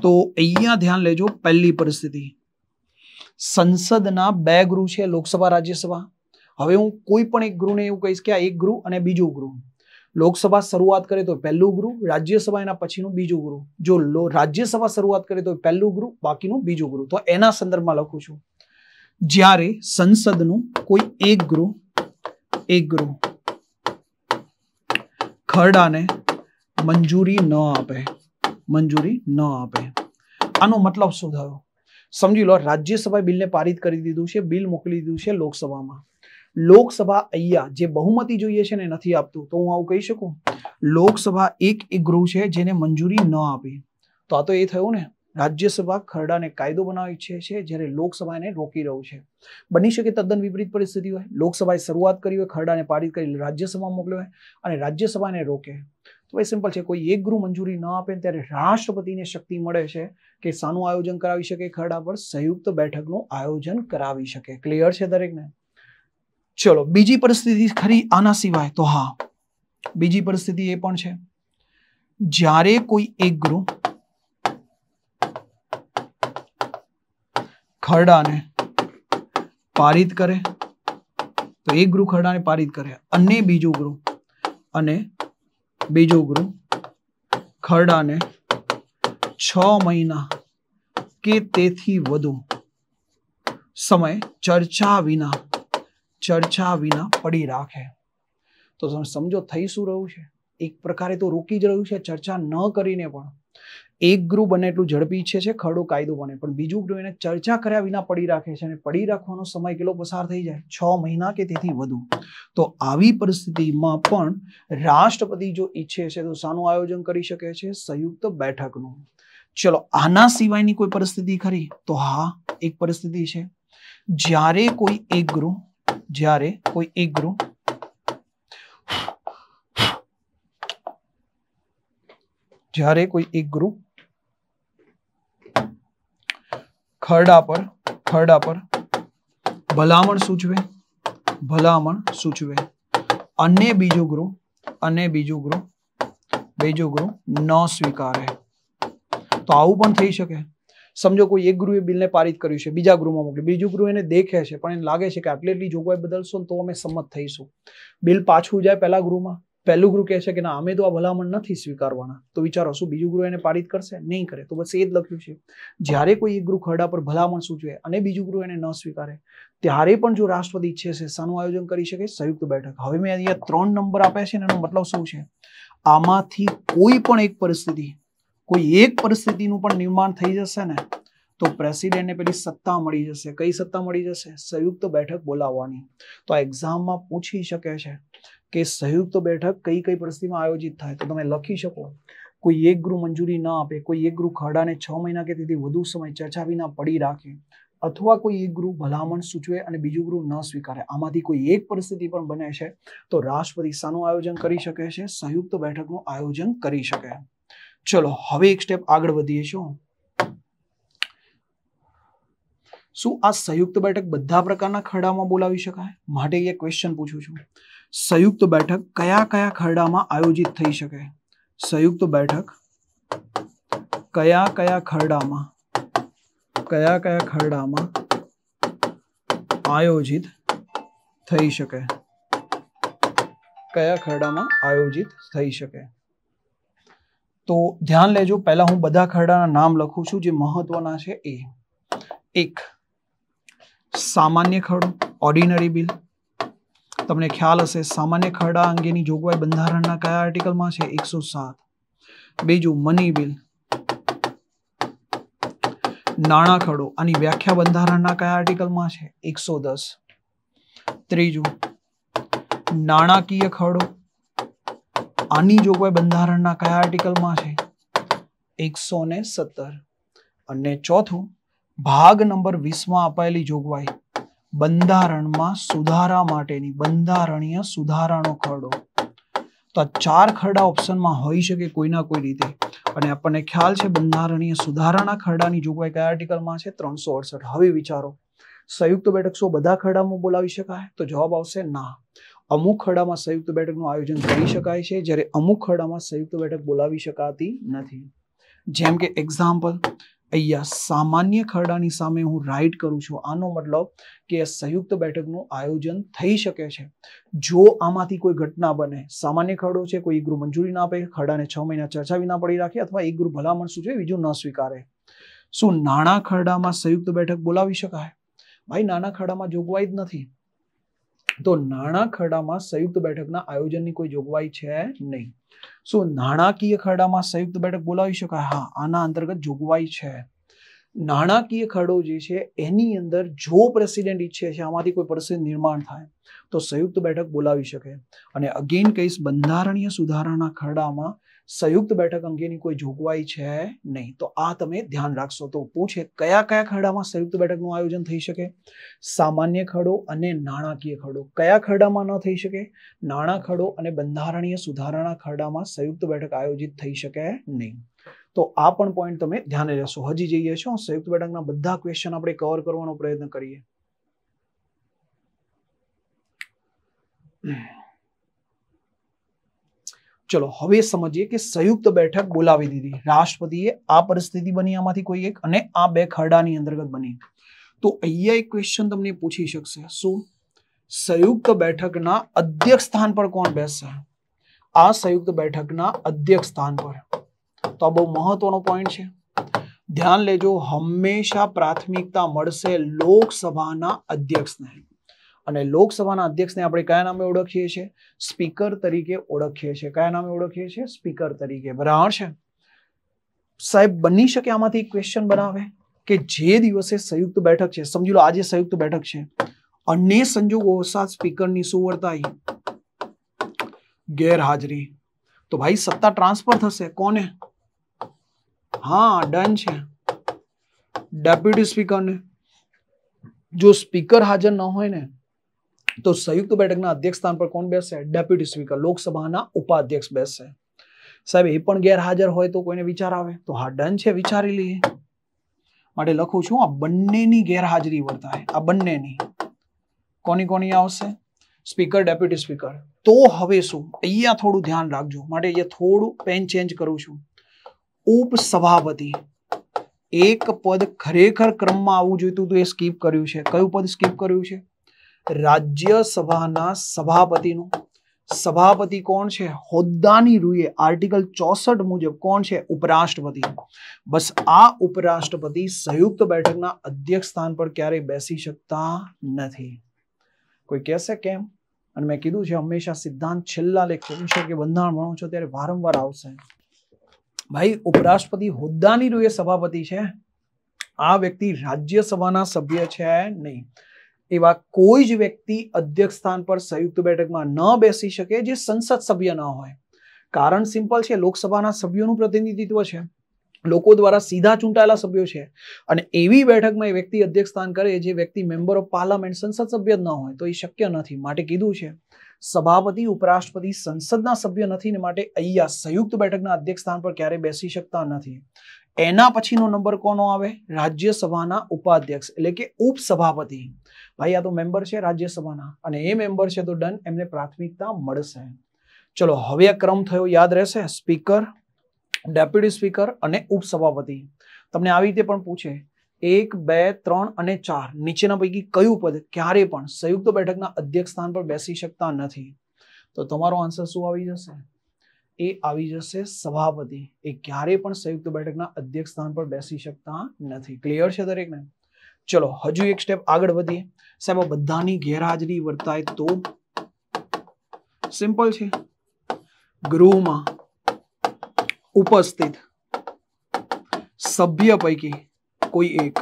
તો અહીંયા ધ્યાન લેજો પહેલી પરિસ્થિતિ સંસદના બે ગૃહ છે લોકસભા રાજ્યસભા હવે હું કોઈ પણ એક ગૃહને એવું કહીશ કે આ એક ગૃહ અને બીજું ગૃહ લોકસભા શરૂઆત કરે તો પહેલું ગૃહ રાજ્યસભા એના પછીનું બીજું ગૃહ જો રાજ્યસભા શરૂઆત કરે તો પહેલું ગૃહ બાકીનું બીજું ગૃહ તો એના સંદર્ભમાં લખું છું જ્યારે સંસદનું કોઈ એક ગૃહ એક ગૃહ ખરડાને મંજૂરી ન આપે મંજૂરી ન આપે આનો મતલબ શું થયો સમજી લો રાજ્યસભાએ બિલને પારિત કરી દીધું છે બિલ મોકલી દીધું છે લોકસભામાં લોકસભા અહીંયા જે બહુમતી જોઈએ છે ને નથી આપતું તો હું આવું કહી શકું લોકસભા એક એક ગૃહ છે જેને મંજૂરી ન આપી તો આ તો એ થયું ને રાજ્યસભા ખરડાને કાયદો બનાવવા ઈચ્છે છે જ્યારે લોકસભા એને રોકી રહ્યું છે બની શકે તદ્દન વિપરીત પરિસ્થિતિ હોય લોકસભાએ શરૂઆત કરી હોય ખરડાને પારિત કરી રાજ્યસભામાં મોકલ્યો હોય અને રાજ્યસભાને રોકે તો ભાઈ સિમ્પલ છે કોઈ એક ગૃહ મંજૂરી ન આપે ત્યારે રાષ્ટ્રપતિને શક્તિ મળે છે કે શાનું આયોજન કરાવી શકે ખરડા પર સંયુક્ત બેઠકનું આયોજન કરાવી શકે ક્લિયર છે દરેકને ચલો બીજી પરિસ્થિતિ ખરી આના સિવાય તો હા બીજી પરિસ્થિતિ એ પણ છે જ્યારે કોઈ એક ગૃહ ખરડાને પારિત કરે તો એક ગૃહ ખરડાને પારિત કરે અને બીજું ગૃહ અને બીજો ગ્રુપ ખરડાને છ મહિના કે તેથી વધુ સમય ચર્ચા વિના ચર્ચા વિના પડી રાખે તો તમે સમજો થઈ શું રહ્યું છે એક પ્રકારે તો રોકી જ રહ્યું છે ચર્ચા ન કરીને પણ એક ગૃહ બને એટલું ઝડપી ઈચ્છે છે ખરડો કાયદો બને પણ બીજું ગૃહ એને ચર્ચા કર્યા વિના પડી રાખે છે અને પડી રાખવાનો સમય કેટલો પસાર થઈ જાય છ મહિના કે તેથી વધુ તો આવી પરિસ્થિતિમાં પણ રાષ્ટ્રપતિ જો ઈચ્છે છે તો શાનું આયોજન કરી શકે છે સંયુક્ત બેઠકનું ચલો આના સિવાયની કોઈ પરિસ્થિતિ ખરી તો હા એક પરિસ્થિતિ છે જ્યારે કોઈ એક ગૃહ જ્યારે કોઈ એક ગૃહ જ્યારે કોઈ એક ગ્રુપ ખરડા પર ખરડા પર ભલામણ સૂચવે ભલામણ સૂચવે અને બીજું ગૃહ અને બીજું ગૃહ બીજું ગૃહ ન સ્વીકારે તો આવું પણ થઈ શકે સમજો કોઈ એક ગૃહે બિલને પારિત કર્યું છે બીજા ગૃહમાં મોકલ્યું બીજું ગૃહ એને દેખે છે પણ એને લાગે છે કે આટલી એટલી જોગવાઈ બદલશો તો અમે સંમત થઈશું બિલ પાછું જાય પહેલા ગૃહમાં પહેલું ગૃહ કહે છે કે ના અમે તો આ ભલામણ નથી સ્વીકારવાના તો વિચારો શું બીજું ગૃહ એને પારિત કરશે નહીં કરે તો બસ એ જ લખ્યું છે જ્યારે કોઈ એક ગૃહ ખરડા પર ભલામણ સૂચવે અને બીજું ગૃહ એને ન સ્વીકારે ત્યારે પણ જો રાષ્ટ્રપતિ ઈચ્છે છે શાનું આયોજન કરી શકે સંયુક્ત બેઠક હવે મેં અહીંયા ત્રણ નંબર આપ્યા છે એનો મતલબ શું છે આમાંથી કોઈ પણ એક પરિસ્થિતિ કોઈ એક પરિસ્થિતિનું પણ નિર્માણ થઈ જશે ને તો પ્રેસિડેન્ટને પેલી સત્તા મળી જશે કઈ સત્તા મળી જશે સંયુક્ત બેઠક બોલાવવાની તો આ એક્ઝામમાં પૂછી શકે છે કે સંયુક્ત બેઠક કઈ કઈ પરિસ્થિતિમાં આયોજિત થાય તો તમે લખી શકો કોઈ એક ગૃહ મંજૂરી ન આપે કોઈ એક ગૃહ ખરડાને છ મહિના કે તેથી વધુ સમય ચર્ચા વિના પડી રાખે અથવા કોઈ એક ગૃહ ભલામણ સૂચવે અને બીજું ગૃહ ન સ્વીકારે આમાંથી કોઈ એક પરિસ્થિતિ પણ બને છે તો રાષ્ટ્રપતિ શાનું આયોજન કરી શકે છે સંયુક્ત બેઠકનું આયોજન કરી શકે ચલો હવે એક સ્ટેપ આગળ વધીએ શું શું આ સંયુક્ત બેઠક બધા પ્રકારના ખરડામાં બોલાવી શકાય માટે એ ક્વેશ્ચન પૂછું છું संयुक्त बैठक कया कया खरडा में आयोजित थी सके संयुक्त बैठक कया कया खरडा कया कया खरडा आयोजित थी सके कया खरडा आयोजित थी सके तो ध्यान लेजो पहला हूँ बधा खर नाम लखू छू जो महत्व एक सामान्य खरडो ऑर्डिनरी बिल તમને ખ્યાલ હશે સામાન્ય ખરડા અંગેની જોગવાઈ બંધારણના કયા આર્ટિકલમાં છે એકસો સાત બીજું મની બિલ નાણાં ખરડો આની વ્યાખ્યા બંધારણના કયા આર્ટિકલમાં છે એકસો દસ ત્રીજું નાણાકીય ખરડો આની જોગવાઈ બંધારણના કયા આર્ટિકલમાં છે એકસો ને સત્તર અને ચોથું ભાગ નંબર વીસમાં અપાયેલી જોગવાઈ બંધારણમાં સુધારા માટેની બંધારણીય સુધારાનો ખરડો તો આ ચાર ખરડા ઓપ્શનમાં હોઈ શકે કોઈના કોઈ રીતે અને આપણને ખ્યાલ છે બંધારણીય સુધારાના ખરડાની જોગવાઈ કયા આર્ટિકલમાં છે ત્રણસો અડસઠ હવે વિચારો સંયુક્ત બેઠક શું બધા ખરડામાં બોલાવી શકાય તો જવાબ આવશે ના અમુક ખરડામાં સંયુક્ત બેઠકનું આયોજન કરી શકાય છે જ્યારે અમુક ખરડામાં સંયુક્ત બેઠક બોલાવી શકાતી નથી જેમ કે એક્ઝામ્પલ અહીંયા સામાન્ય ખરડાની સામે હું રાઇડ કરું છું આનો મતલબ કે સંયુક્ત બેઠકનું આયોજન થઈ શકે છે જો આમાંથી કોઈ ઘટના બને સામાન્ય ખરડો છે કોઈ ગૃહ મંજૂરી ના આપે ખરડાને છ મહિના ચર્ચા વિના પડી રાખે અથવા એક ગૃહ ભલામણ સૂચવે બીજું ન સ્વીકારે શું નાણાં ખરડામાં સંયુક્ત બેઠક બોલાવી શકાય ભાઈ નાના ખરડામાં જોગવાઈ જ નથી તો નાણાં ખરડામાં સંયુક્ત બેઠકના આયોજનની કોઈ જોગવાઈ છે નહીં સો નાણાકીય ખરડામાં સંયુક્ત બેઠક બોલાવી શકાય હા આના અંતર્ગત જોગવાઈ છે નાણાકીય ખરડો જે છે એની અંદર જો પ્રેસિડેન્ટ ઈચ્છે છે આમાંથી કોઈ પરિસ્થિતિ નિર્માણ થાય તો સંયુક્ત બેઠક બોલાવી શકે અને અગેન કહીશ બંધારણીય સુધારણા ખરડામાં સંયુક્ત બેઠક અંગેની કોઈ જોગવાઈ છે નહીં તો આ તમે ધ્યાન રાખશો તો પૂછે કયા કયા ખરડામાં સંયુક્ત બેઠકનું આયોજન થઈ શકે સામાન્ય ખરડો અને નાણાકીય ખરડો કયા ખરડામાં ન થઈ શકે નાણાં ખરડો અને બંધારણીય સુધારણા ખરડામાં સંયુક્ત બેઠક આયોજિત થઈ શકે નહીં તો આ પણ પોઈન્ટ તમે ધ્યાને લેશો હજી જઈએ છો સંયુક્ત બેઠકના બધા ક્વેશ્ચન આપણે કવર કરવાનો પ્રયત્ન કરીએ चलो હવે સમજીએ કે સંયુક્ત બેઠક બોલાવી દીધી રાષ્ટ્રપતિએ આ પરિસ્થિતિ બની આમાંથી કોઈ એક અને આ બે ખરડાની અંતર્ગત બની તો અહીય ક્વેશ્ચન તમે પૂછી શકશો સંયુક્ત બેઠક ના અધ્યક્ષ સ્થાન પર કોણ બેસે આ સંયુક્ત બેઠક ના અધ્યક્ષ સ્થાન પર તો બહુ મહત્વનો પોઈન્ટ છે ધ્યાન લેજો હંમેશા પ્રાથમિકતા મળશે લોકસભા ના અધ્યક્ષને ને લોકસભાના અધ્યક્ષને આપણે કયા નામે ઓળખીએ છે સ્પીકર તરીકે ઓળખીએ છે કયા નામે ઓળખીએ છે સ્પીકર તરીકે બરાબર છે સાહેબ બની શકે આમાંથી ક્વેશ્ચન બનાવો કે જે દિવસે સંયુક્ત બેઠક છે સમજી લો આજે સંયુક્ત બેઠક છે અને ને સંજોગોમાં સ્પીકરની સુવર્તા આવી ગેરહાજરી તો ભાઈ સત્તા ટ્રાન્સફર થશે કોને હા ડન છે ડબલ્યુ ટુ સ્પીકરને જો સ્પીકર હાજર ન હોય ને તો સંયુક્ત બેઠકના અધ્યક્ષ સ્થાન પર કોણ બેસશે ડેપ્યુટી સ્પીકર લોકસભાના ઉપાધ્યક્ષ બેસશે સાહેબ એ પણ ગેરહાજર હોય તો કોઈને વિચાર આવે તો હા ડન છે વિચારી લઈએ માટે લખું છું આ બંનેની ગેરહાજરી વર્તાય આ બંનેની કોની કોની આવશે સ્પીકર ડેપ્યુટી સ્પીકર તો હવે શું અહીંયા થોડું ધ્યાન રાખજો માટે અહીંયા થોડું પેન ચેન્જ કરું છું ઉપસભાપતિ એક પદ ખરેખર ક્રમમાં આવવું જોઈતું હતું એ સ્કીપ કર્યું છે કયું પદ સ્કીપ કર્યું છે राज्यसभा ના सभाપતિ નું सभाપતિ કોણ છે હોદ્દાની રૂએ આર્ટિકલ 64 મુજબ કોણ છે ઉપરાષ્ટ્રપતિ બસ આ ઉપરાષ્ટ્રપતિ સંયુક્ત બેઠક ના અધ્યક્ષ સ્થાન પર ક્યારે બેસી શકતા નથી કોઈ કહેશે કે અને મે કીધું છે હંમેશા સિદ્ધાંત છેલ્લા લખ્યો છે કે બંધારણમાંણો છો ત્યારે વારંવાર આવશે ભાઈ ઉપરાષ્ટ્રપતિ હોદ્દાની રૂએ सभाપતિ છે આ વ્યક્તિ રાજ્યસભા ના સભ્ય છે કે નહીં એવા કોઈ જ વ્યક્તિ અધ્યક્ષ સ્થાન પર સંયુક્ત બેઠકમાં ન બેસી શકે જે સંસદ સભ્ય ન હોય કારણ સિમ્પલ છે લોકસભાના સભ્યોનું પ્રતિનિધિત્વ છે લોકો દ્વારા સીધા ચૂંટાયેલા સભ્યો છે અને એવી બેઠકમાં એ વ્યક્તિ અધ્યક્ષ સ્થાન કરે જે વ્યક્તિ મેમ્બર ઓફ પાર્લામેન્ટ સંસદ સભ્ય ન હોય તો એ શક્ય નથી માટે કીધું છે સભાપતિ ઉપરાષ્ટ્રપતિ સંસદના સભ્ય નથી ને માટે અહીંયા સંયુક્ત બેઠકના અધ્યક્ષ સ્થાન પર ક્યારે બેસી શકતા નથી એના પછીનો નંબર કોનો આવે રાજ્યસભાના ઉપાધ્યક્ષ એટલે કે ઉપસભાપતિ ભાઈ આ તો મેમ્બર છે રાજ્યસભાના અને એ મેમ્બર છે તો ડન એમને પ્રાથમિકતા મળશે ચલો હવે આ ક્રમ થયો યાદ રહેશે સ્પીકર ડેપ્યુટી સ્પીકર અને ઉપસભાપતિ તમને આવી રીતે પણ પૂછે એક બે ત્રણ અને ચાર નીચેના પૈકી કયું પદ ક્યારે પણ સંયુક્ત બેઠકના અધ્યક્ષ સ્થાન પર બેસી શકતા નથી તો તમારો આન્સર શું આવી જશે એ આવી જશે સભાપતિ એ ક્યારે પણ સંયુક્ત બેઠકના અધ્યક્ષ સ્થાન પર બેસી શકતા નથી ક્લિયર છે દરેકને ચલો હજુ એક સ્ટેપ આગળ વધીએ સાહેબ બધાની ગેરહાજરી વર્તાય તો સિમ્પલ છે ગૃહમાં ઉપસ્થિત સભ્ય પૈકી કોઈ એક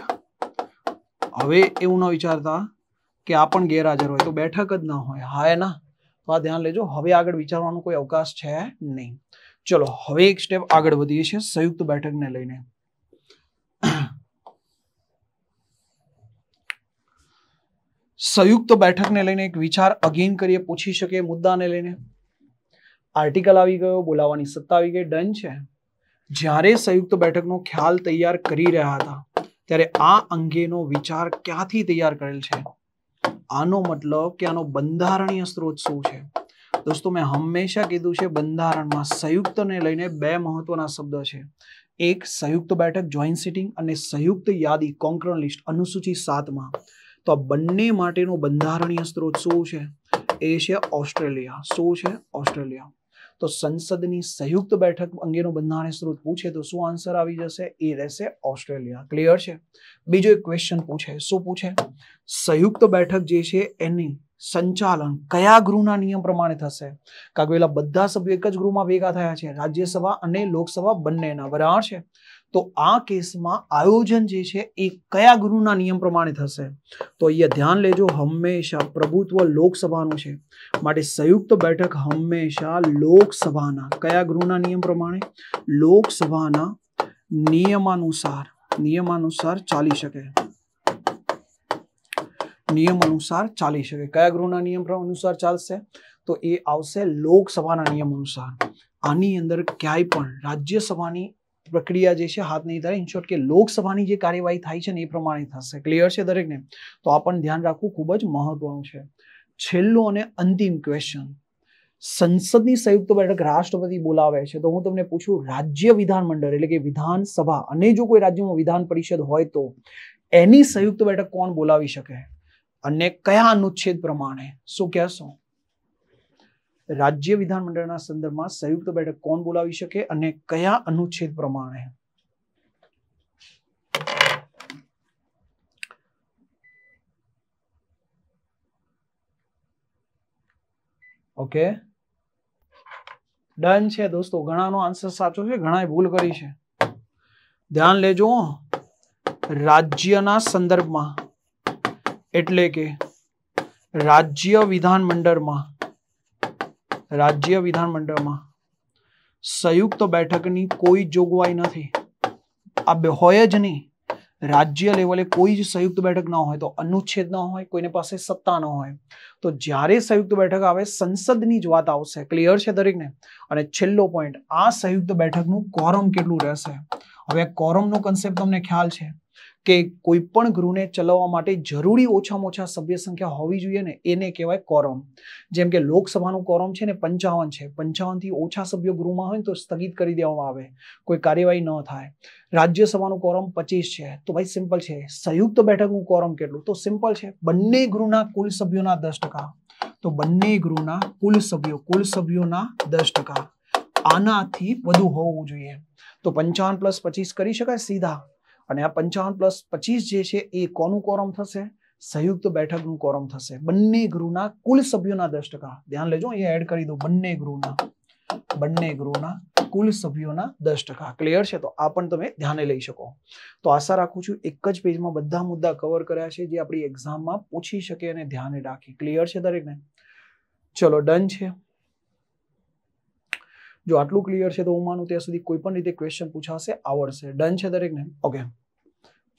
હવે એવું ન વિચારતા કે આ પણ ગેરહાજર હોય તો બેઠક જ ના હોય હા એના તો આ ધ્યાન લેજો હવે આગળ વિચારવાનો કોઈ અવકાશ છે નહીં ચલો હવે એક સ્ટેપ આગળ વધીએ છીએ સંયુક્ત બેઠકને લઈને સંયુક્ત બેઠકને લઈને એક વિચાર અગેન કરીએ પૂછી શકીએ મુદ્દાને લઈને આર્ટિકલ આવી ગયો બોલાવવાની સત્તા આવી ગઈ ડન છે જ્યારે સંયુક્ત બેઠકનો ખ્યાલ તૈયાર કરી રહ્યા હતા ત્યારે આ અંગેનો વિચાર ક્યાંથી તૈયાર કરેલ છે આનો મતલબ કે આનો બંધારણીય સ્ત્રોત શું છે દોસ્તો મેં હંમેશા કીધું છે બંધારણમાં સંયુક્તને લઈને બે મહત્વના શબ્દ છે એક સંયુક્ત બેઠક જોઈન્ટ સિટિંગ અને સંયુક્ત યાદી કોન્ક્રન લિસ્ટ અનુસૂચિ સાતમાં તો આ બંને માટેનો બંધારણીય સ્ત્રોત શું છે એ છે ઓસ્ટ્રેલિયા શું છે ઓસ્ટ્રેલિયા તો સંસદની સંયુક્ત બેઠક અંગેનો બંધારણીય સ્ત્રોત પૂછે તો શું આન્સર આવી જશે એ રહેશે ઓસ્ટ્રેલિયા ક્લિયર છે બીજો એક ક્વેશ્ચન પૂછે શું પૂછે સંયુક્ત બેઠક જે છે એની સંચાલન કયા ગૃહના નિયમ પ્રમાણે થશે કારણ કે બધા સભ્યો એક જ ગૃહમાં ભેગા થયા છે રાજ્યસભા અને લોકસભા બંનેના બરાબર છે તો આ કેસમાં આયોજન જે છે એ કયા ગૃહના નિયમ પ્રમાણે થશે તો એ ધ્યાન લેજો હંમેશા પ્રભુત્વ લોકસભાનું છે માટે સંયુક્ત બેઠક હંમેશા લોકસભાના કયા ગૃહના નિયમ પ્રમાણે લોકસભાના નિયમ અનુસાર નિયમ અનુસાર ચાલી શકે નિયમ અનુસાર ચાલી શકે કયા ગૃહના નિયમ પ્રમાણે ચાલશે તો એ આવશે લોકસભાના નિયમ અનુસાર આની અંદર કઈપણ રાજ્યસભાની પ્રક્રિયા જે છે હાથ નહીં ધરે ઇનશોર્ટ કે લોકસભાની જે કાર્યવાહી થાય છે ને એ પ્રમાણે થશે ક્લિયર છે દરેકને તો આ પણ ધ્યાન રાખવું ખૂબ જ મહત્વનું છે છેલ્લું અને અંતિમ ક્વેશ્ચન સંસદની સંયુક્ત બેઠક રાષ્ટ્રપતિ બોલાવે છે તો હું તમને પૂછું રાજ્ય વિધાનમંડળ એટલે કે વિધાનસભા અને જો કોઈ રાજ્યમાં વિધાન પરિષદ હોય તો એની સંયુક્ત બેઠક કોણ બોલાવી શકે અને કયા અનુચ્છેદ પ્રમાણે શું કહેશો રાજ્ય વિધાનમંડળના સંદર્ભમાં સંયુક્ત બેઠક કોણ બોલાવી શકે અને કયા અનુચ્છેદ પ્રમાણે ઓકે ડન છે દોસ્તો ઘણાનો આન્સર સાચો છે ઘણાએ ભૂલ કરી છે ધ્યાન લેજો રાજ્યના સંદર્ભમાં એટલે કે રાજ્ય વિધાનમંડળમાં રાજ્ય વિધાનમંડળમાં સંયુક્ત બેઠકની કોઈ જોગવાઈ નથી આ બે હોય જ નહીં રાજ્ય લેવલે કોઈ જ સંયુક્ત બેઠક ન હોય તો અનુચ્છેદ ન હોય કોઈને પાસે સત્તા ન હોય તો જ્યારે સંયુક્ત બેઠક આવે સંસદની જ વાત આવશે ક્લિયર છે દરેકને અને છેલ્લો પોઈન્ટ આ સંયુક્ત બેઠકનું કોરમ કેટલું રહેશે હવે કોરમનો કન્સેપ્ટ તમને ખ્યાલ છે કે કોઈ પણ ગૃહને ચલાવવા માટે જરૂરી ઓછામાં ઓછા સભ્ય સંખ્યા હોવી જોઈએ ને એને કહેવાય કોરમ જેમ કે લોકસભાનું કોરમ છે ને પંચાવન છે પંચાવનથી ઓછા સભ્યો ગૃહમાં હોય તો સ્થગિત કરી દેવામાં આવે કોઈ કાર્યવાહી ન થાય રાજ્યસભાનું કોરમ પચીસ છે તો ભાઈ સિમ્પલ છે સંયુક્ત બેઠકનું કોરમ કેટલું તો સિમ્પલ છે બંને ગૃહના કુલ સભ્યોના દસ ટકા તો બંને ગૃહના કુલ સભ્યો કુલ સભ્યોના દસ ટકા આનાથી વધુ હોવું જોઈએ તો પંચાવન પ્લસ પચીસ કરી શકાય સીધા અને આ 55 + 25 જે છે એ કોનું કોરમ થશે? સંયુક્ત બેઠકનું કોરમ થશે. બંને ગ્રુના કુલ સભ્યોના 10% ધ્યાન લેજો અહીંયા એડ કરી દો બંને ગ્રુના બંને ગ્રુના કુલ સભ્યોના 10% ક્લિયર છે તો આ પણ તમે ધ્યાને લઈ શકો. તો આશા રાખું છું એક જ પેજમાં બધા મુદ્દા કવર કર્યા છે જે આપણી एग्जामમાં પૂછી શકે અને ધ્યાને રાખી ક્લિયર છે દરેક ને ચલો डन છે જો આટલું ક્લિયર છે તો હું માનું છું ત્યાં સુધી કોઈ પણ રીતે ક્વેશ્ચન પૂછાશે આવડશે डन છે દરેક ને ઓકે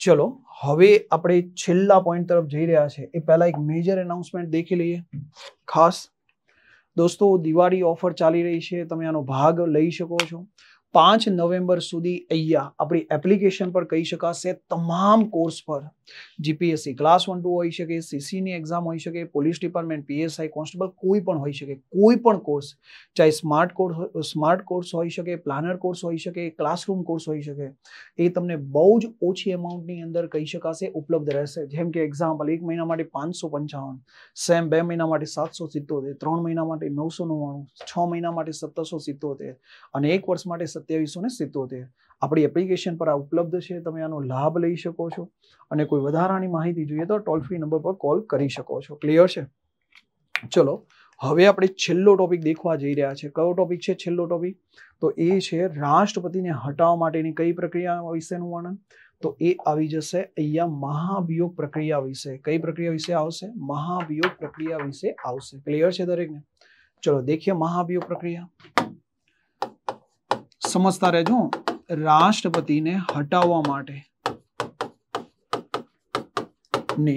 ચલો હવે આપણે છેલ્લા પોઈન્ટ તરફ જઈ રહ્યા છે એ પહેલાં એક મેજર એનાઉન્સમેન્ટ દેખી લઈએ ખાસ દોસ્તો દિવાળી ઓફર ચાલી રહી છે તમે આનો ભાગ લઈ શકો છો પાંચ નવેમ્બર સુધી અહીંયા આપણી એપ્લિકેશન પર કહી શકાશે તમામ કોર્સ પર જીપીએસસી ક્લાસ વન ટુ હોઈ શકે સીસીની એક્ઝામ હોઈ શકે પોલીસ ડિપાર્ટમેન્ટ પીએસઆઈ કોન્સ્ટેબલ કોઈ પણ હોઈ શકે કોઈ પણ કોર્સ ચાહે સ્માર્ટ કોર્સ સ્માર્ટ કોર્સ હોઈ શકે પ્લાનર કોર્સ હોઈ શકે ક્લાસરૂમ કોર્સ હોઈ શકે એ તમને બહુ જ ઓછી એમાઉન્ટની અંદર કહી શકાશે ઉપલબ્ધ રહેશે જેમ કે એક્ઝામ્પલ એક મહિના માટે પાંચસો પંચાવન સેમ બે મહિના માટે સાતસો સિત્તોતેર ત્રણ મહિના માટે નવસો નવ્વાણું છ મહિના માટે સત્તરસો સિત્તોતેર અને એક વર્ષ માટે સત્યાવીસો ને સિત્તોતેર આપણી એપ્લિકેશન પર આ ઉપલબ્ધ છે તમે આનો લાભ લઈ શકો છો અને કોઈ વધારાની માહિતી જોઈએ તો ટોલ ફ્રી નંબર પર કોલ કરી શકો છો ક્લિયર છે ચલો હવે આપણે છેલ્લો ટોપિક દેખવા જઈ રહ્યા છે કયો ટોપિક છે છેલ્લો ટોપિક તો એ છે રાષ્ટ્રપતિને હટાવવા માટેની કઈ પ્રક્રિયા વિશેનું વર્ણન તો એ આવી જશે અહીંયા મહાભિયોગ પ્રક્રિયા વિશે કઈ પ્રક્રિયા વિશે આવશે મહાભિયોગ પ્રક્રિયા વિશે આવશે ક્લિયર છે દરેકને ચલો દેખીએ મહાભિયોગ પ્રક્રિયા સમજતા રહેજો રાષ્ટ્રપતિને હટાવવા માટે ને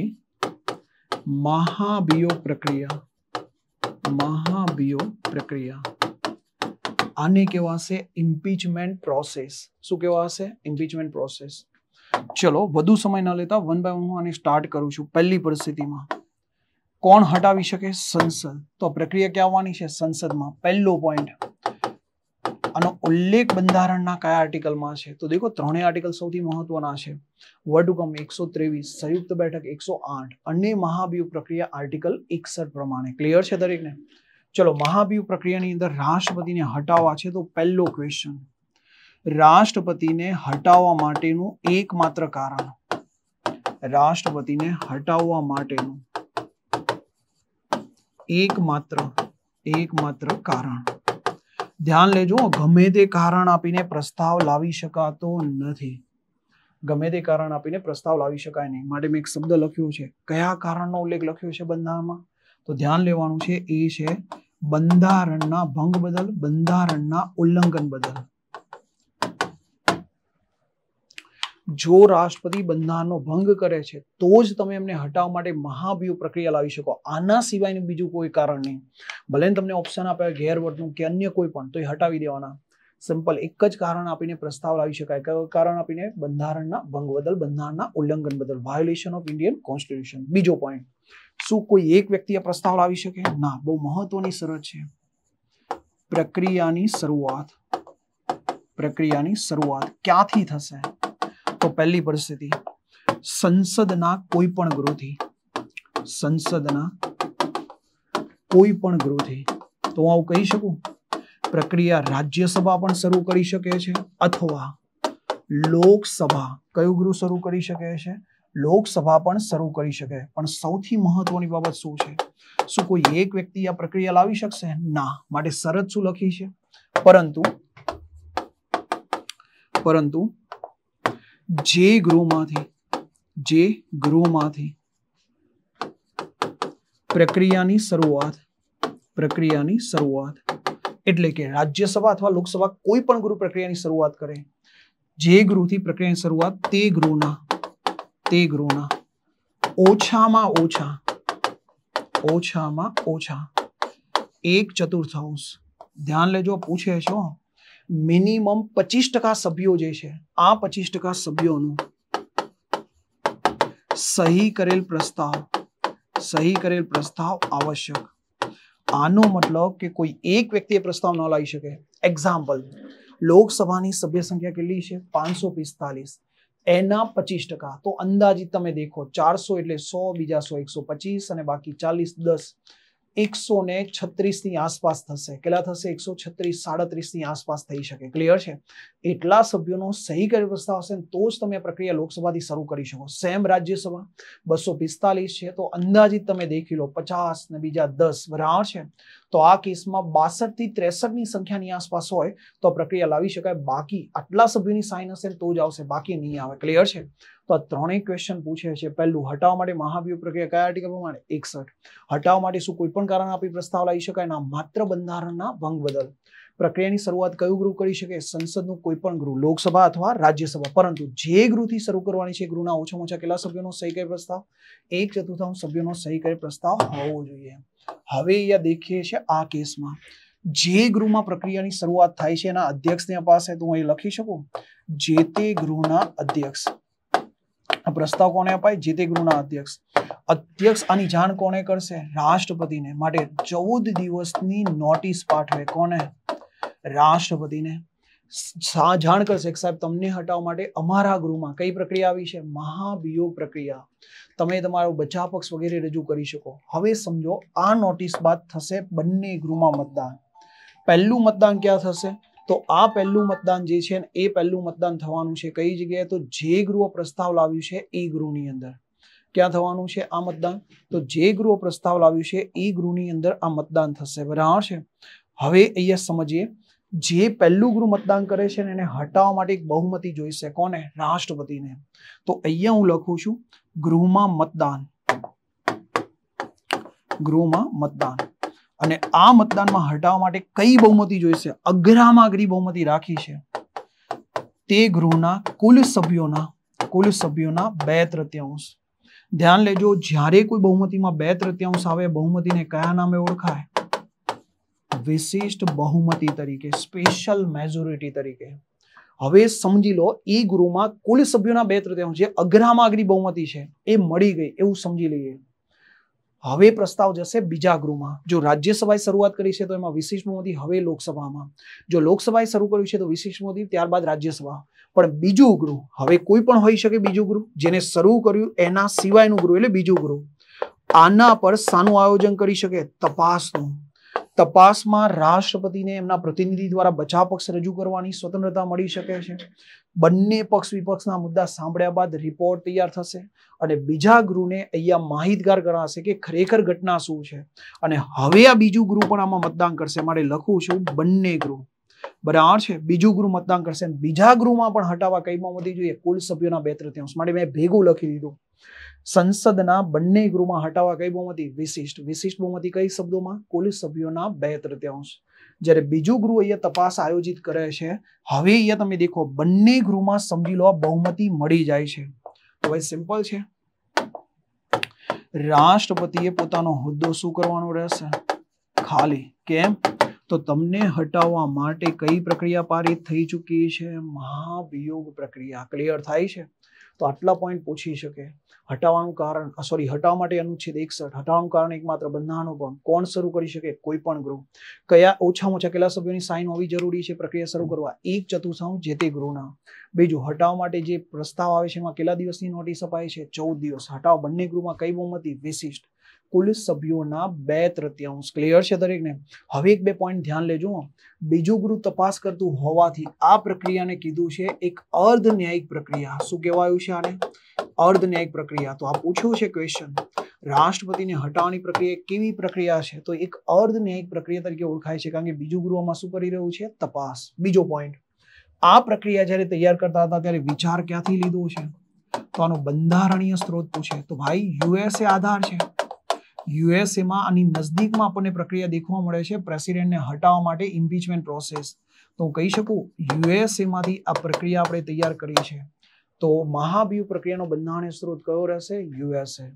મહાભિયોગ પ્રક્રિયા મહાભિયોગ પ્રક્રિયા આને કહેવાશે ઇમ્પીચમેન્ટ પ્રોસેસ શું કહેવાશે ઇમ્પીચમેન્ટ પ્રોસેસ ચલો વધુ સમય ન લેતા વન બાય હું આને સ્ટાર્ટ કરું છું પહેલી પરિસ્થિતિમાં કોણ હટાવી શકે સંસદ તો પ્રક્રિયા ક્યાં આવવાની છે સંસદમાં પહેલો પોઈન્ટ આનો ઉલ્લેખ બંધારણના કયા આર્ટિકલમાં છે તો દેખો ત્રણેય આર્ટિકલ સૌથી મહત્વના છે વડુકમ એકસો ત્રેવીસ સંયુક્ત બેઠક એકસો આઠ અને મહાભિયોગ પ્રક્રિયા આર્ટિકલ એકસઠ પ્રમાણે ક્લિયર છે દરેકને ચલો મહાભિયોગ પ્રક્રિયાની અંદર રાષ્ટ્રપતિને હટાવવા છે તો પહેલો ક્વેશ્ચન રાષ્ટ્રપતિને હટાવવા માટેનું એકમાત્ર કારણ રાષ્ટ્રપતિને હટાવવા માટેનું એકમાત્ર એકમાત્ર કારણ ધ્યાન લેજો ગમે તે કારણ આપીને પ્રસ્તાવ લાવી શકાતો નથી ગમે તે કારણ આપીને પ્રસ્તાવ લાવી શકાય નહીં માટે મેં એક શબ્દ લખ્યો છે કયા કારણનો ઉલ્લેખ લખ્યો છે બંધારણમાં તો ધ્યાન લેવાનું છે એ છે બંધારણના ભંગ બદલ બંધારણના ઉલ્લંઘન બદલ જો રાષ્ટ્રપતિ બંધારણનો ભંગ કરે છે તો જ તમે એમને હટાવવા માટે મહાભિયોગ પ્રક્રિયા લાવી શકો આના સિવાયનું બીજું કોઈ કારણ નહીં ભલે તમને ઓપ્શન આપ્યા ગેરવર્તનું કે અન્ય કોઈ પણ તો એ હટાવી દેવાના સિમ્પલ એક જ કારણ આપીને પ્રસ્તાવ લાવી શકાય કારણ આપીને બંધારણના ભંગ બદલ બંધારણના ઉલ્લંઘન બદલ વાયોલેશન ઓફ ઇન્ડિયન કોન્સ્ટિટ્યુશન બીજો પોઈન્ટ શું કોઈ એક વ્યક્તિએ પ્રસ્તાવ લાવી શકે ના બહુ મહત્વની શરત છે પ્રક્રિયાની શરૂઆત પ્રક્રિયાની શરૂઆત ક્યાંથી થશે તો પહેલી પરિસ્થિતિ સંસદના કોઈ પણ ગૃહથી સંસદના કોઈ પણ ગૃહથી તો હું આવું કહી શકું પ્રક્રિયા રાજ્યસભા પણ શરૂ કરી શકે છે અથવા લોકસભા કયું ગૃહ શરૂ કરી શકે છે લોકસભા પણ શરૂ કરી શકે પણ સૌથી મહત્વની બાબત શું છે શું કોઈ એક વ્યક્તિ આ પ્રક્રિયા લાવી શકશે ના માટે શરત શું લખી છે પરંતુ પરંતુ जे गृहामाथी जे गृहामाथी प्रक्रियानी सुरुवात प्रक्रियानी सुरुवात એટલે કે રાજ્યસભા अथवा લોકસભા કોઈ પણ ગૃહ પ્રક્રિયાની શરૂઆત કરે જે ગૃહ થી પ્રક્રિયાની શરૂઆત તે ગૃહના તે ગૃહના ઓછામાં ઓછા ઓછામાં ઓછા 1/4 ધ્યાન લેજો પૂછે છે હો મિનિમમ પચીસ ટકા સભ્યો જે છે આ પચીસ ટકા સભ્યોનું સહી કરેલ પ્રસ્તાવ સહી કરેલ પ્રસ્તાવ આવશ્યક આનો મતલબ કે કોઈ એક વ્યક્તિએ પ્રસ્તાવ ન લાવી શકે એક્ઝામ્પલ લોકસભાની સભ્ય સંખ્યા કેટલી છે પાંચસો પિસ્તાલીસ એના પચીસ ટકા તો અંદાજિત તમે દેખો ચારસો એટલે સો બીજા સો એકસો પચીસ અને બાકી ચાલીસ દસ એકસો ને છત્રીસની આસપાસ થશે કેટલા થશે એકસો છત્રીસ સાડત્રીસની આસપાસ થઈ શકે ક્લિયર છે એટલા સભ્યોનો સહી કરી વ્યવસ્થા હશે તો જ તમે પ્રક્રિયા લોકસભાથી શરૂ કરી શકો સેમ રાજ્યસભા બસો પિસ્તાલીસ છે તો અંદાજિત તમે દેખી લો પચાસ ને બીજા દસ બરાબર છે તો આ કેસમાં બાસઠથી ત્રેસઠની સંખ્યાની આસપાસ હોય તો પ્રક્રિયા લાવી શકાય બાકી આટલા સભ્યોની સાઇન હશે તો જ આવશે બાકી નહીં આવે ક્લિયર છે તો આ ત્રણેય ક્વેશ્ચન પૂછે છે પહેલું હટાવવા માટે મહાભિયોગ પ્રક્રિયા કયા આર્ટિકલ પ્રમાણે એકસઠ હટાવવા માટે શું કોઈ પણ કારણ આપી પ્રસ્તાવ લાવી શકાય ના માત્ર બંધારણના ભંગ બદલ પ્રક્રિયાની શરૂઆત કયું ગૃહ કરી શકે સંસદનું કોઈ પણ ગૃહ લોકસભા અથવા રાજ્યસભા પરંતુ જે ગૃહથી શરૂ કરવાની છે ગૃહના ઓછામાં ઓછા કેટલા સભ્યોનો સહી કરે પ્રસ્તાવ એક ચતુર્થાંશ સભ્યોનો સહી કરે પ્રસ્તાવ હોવો જોઈએ હવે અહીંયા દેખીએ છીએ આ કેસમાં જે ગૃહમાં પ્રક્રિયાની શરૂઆત થાય છે એના અધ્યક્ષને અપાશે તો હું લખી શકું જે તે ગૃહના અધ્યક્ષ પ્રસ્તાવ કોને અપાય જે તે ગૃહના અધ્યક્ષ અધ્યક્ષ આની જાણ કોને કરશે રાષ્ટ્રપતિને માટે ચૌદ દિવસની નોટિસ પાઠવે કોને રાષ્ટ્રપતિને જાણ કરશે કે સાહેબ તમને હટાવવા માટે અમારા ગૃહમાં કઈ પ્રક્રિયા આવી છે મહાભિયોગ પ્રક્રિયા તમે તમારો બચાવ પક્ષ વગેરે રજૂ કરી શકો હવે સમજો આ નોટિસ બાદ થશે બંને ગૃહમાં મતદાન પહેલું મતદાન ક્યાં થશે તો આ પહેલું મતદાન જે છે એ પહેલું મતદાન થવાનું છે કઈ જગ્યાએ તો જે ગૃહ પ્રસ્તાવ લાવ્યું છે એ ગૃહની અંદર ક્યાં થવાનું છે આ મતદાન તો જે ગૃહ પ્રસ્તાવ લાવ્યું છે એ ગૃહની અંદર આ મતદાન થશે બરાબર છે હવે અહીંયા સમજીએ જે પહેલું ગૃહ મતદાન કરે છે એને હટાવવા માટે એક બહુમતી જોઈશે કોને રાષ્ટ્રપતિને તો અહીંયા હું લખું છું ગૃહમાં મતદાન ગૃહમાં મતદાન અને આ મતદાનમાં હટાવવા માટે કઈ બહુમતી જોઈશે અઘરામાં અઘરી બહુમતી રાખી છે તે ગૃહના કુલ સભ્યોના કુલ સભ્યોના બે તૃતીયાંશ ધ્યાન લેજો જ્યારે કોઈ બહુમતીમાં બે તૃતીયાંશ આવે બહુમતીને કયા નામે ઓળખાય વિશિષ્ટ બહુમતી તરીકે સ્પેશિયલ મેજોરિટી તરીકે હવે સમજી લો એ ગૃહમાં કુલ સભ્યોના બે તૃતીયાંશ જે અઘરામાં અગ્રી બહુમતી છે એ મળી ગઈ એવું સમજી લઈએ હવે પ્રસ્તાવ જશે બીજા ગૃહમાં જો રાજ્યસભાએ શરૂઆત કરી છે તો એમાં વિશિષ્ટ મોદી હવે લોકસભામાં જો લોકસભાએ શરૂ કર્યું છે તો વિશિષ્ટ મોદી ત્યારબાદ રાજ્યસભા પણ બીજું ગૃહ હવે કોઈ પણ હોઈ શકે બીજું ગૃહ જેને શરૂ કર્યું એના સિવાયનું ગૃહ એટલે બીજું ગૃહ આના પર શાનું આયોજન કરી શકે તપાસનું તપાસમાં રાષ્ટ્રપતિને એમના પ્રતિનિધિ દ્વારા બચાવ પક્ષ રજૂ કરવાની સ્વતંત્રતા મળી શકે છે બંને પક્ષ વિપક્ષના મુદ્દા સાંભળ્યા બાદ રિપોર્ટ તૈયાર થશે અને બીજા ગૃહને અહીંયા માહિતગાર ગણાશે કે ખરેખર ઘટના શું છે અને હવે આ બીજું ગૃહ પણ આમાં મતદાન કરશે મારે લખું છું બંને ગૃહ બરાબર છે બીજું ગૃહ મતદાન કરશે બીજા ગૃહમાં પણ હટાવવા કઈ બહુમતી જોઈએ કુલ સભ્યોના બે તૃતીયાંશ માટે મેં ભેગું લખી દીધું સંસદના બંને ગૃહમાં હટાવવા કઈ બહુમતી વિશિષ્ટ વિશિષ્ટ બહુમતી કઈ શબ્દોમાં કુલ સભ્યોના બે તૃતીયાંશ જ્યારે બીજું ગૃહ અહીંયા તપાસ આયોજિત કરે છે હવે અહીંયા તમે દેખો બંને ગૃહમાં સમજી લો બહુમતી મળી જાય છે તો ભાઈ સિમ્પલ છે રાષ્ટ્રપતિએ પોતાનો હોદ્દો શું કરવાનો રહેશે ખાલી કેમ તો તમને હટાવવા માટે કઈ પ્રક્રિયા પારિત થઈ ચૂકી છે મહાભિયોગ પ્રક્રિયા ક્લિયર થાય છે તો આટલા પોઈન્ટ પૂછી શકે હટાવવાનું કારણ સોરી હટાવવા માટે અનુચ્છેદ એકસઠ હટાવવાનું કારણ એકમાત્ર બંધારણનું પણ કોણ શરૂ કરી શકે કોઈ પણ ગૃહ કયા ઓછામાં ઓછા કેટલા સભ્યોની સાઇન હોવી જરૂરી છે પ્રક્રિયા શરૂ કરવા એક ચતુર્થાંશ જે તે ગૃહના બીજું હટાવવા માટે જે પ્રસ્તાવ આવે છે એમાં કેટલા દિવસની નોટિસ અપાય છે ચૌદ દિવસ હટાવ બંને ગૃહમાં કઈ બહુમતી વિશિષ્ટ પોલીસ સભ્યોના બે તૃતીયાંશ ક્લિયર છે દરેકને હવે એક બે પોઈન્ટ ધ્યાન લેજો બીજું ગૃહ તપાસ કરતું હોવાથી આ પ્રક્રિયાને કીધું છે એક અર્ધ ન્યાયિક પ્રક્રિયા શું કહેવાયું છે આને અર્ધ ન્યાયિક પ્રક્રિયા તો આ પૂછ્યું છે ક્વેશ્ચન રાષ્ટ્રપતિને હટાવવાની પ્રક્રિયા કેવી પ્રક્રિયા છે તો એક અર્ધ ન્યાયિક પ્રક્રિયા તરીકે ઓળખાય છે કારણ કે બીજું ગૃહમાં શું કરી રહ્યું છે તપાસ બીજો પોઈન્ટ આ પ્રક્રિયા જ્યારે તૈયાર કરતા હતા ત્યારે વિચાર ક્યાંથી લીધો છે તો આનો બંધારણીય સ્ત્રોત પૂછે તો ભાઈ યુએસ એ આધાર છે યુએસએમાં આની નજદીકમાં આપણને પ્રક્રિયા દેખવા મળે છે પ્રેસિડેન્ટને હટાવવા માટે ઇમ્પીચમેન્ટ પ્રોસેસ તો હું કહી શકું યુએસએમાંથી આ પ્રક્રિયા આપણે તૈયાર કરી છે તો મહાભિયુહ પ્રક્રિયાનો બંધારણીય સ્ત્રોત કયો રહેશે યુએસએ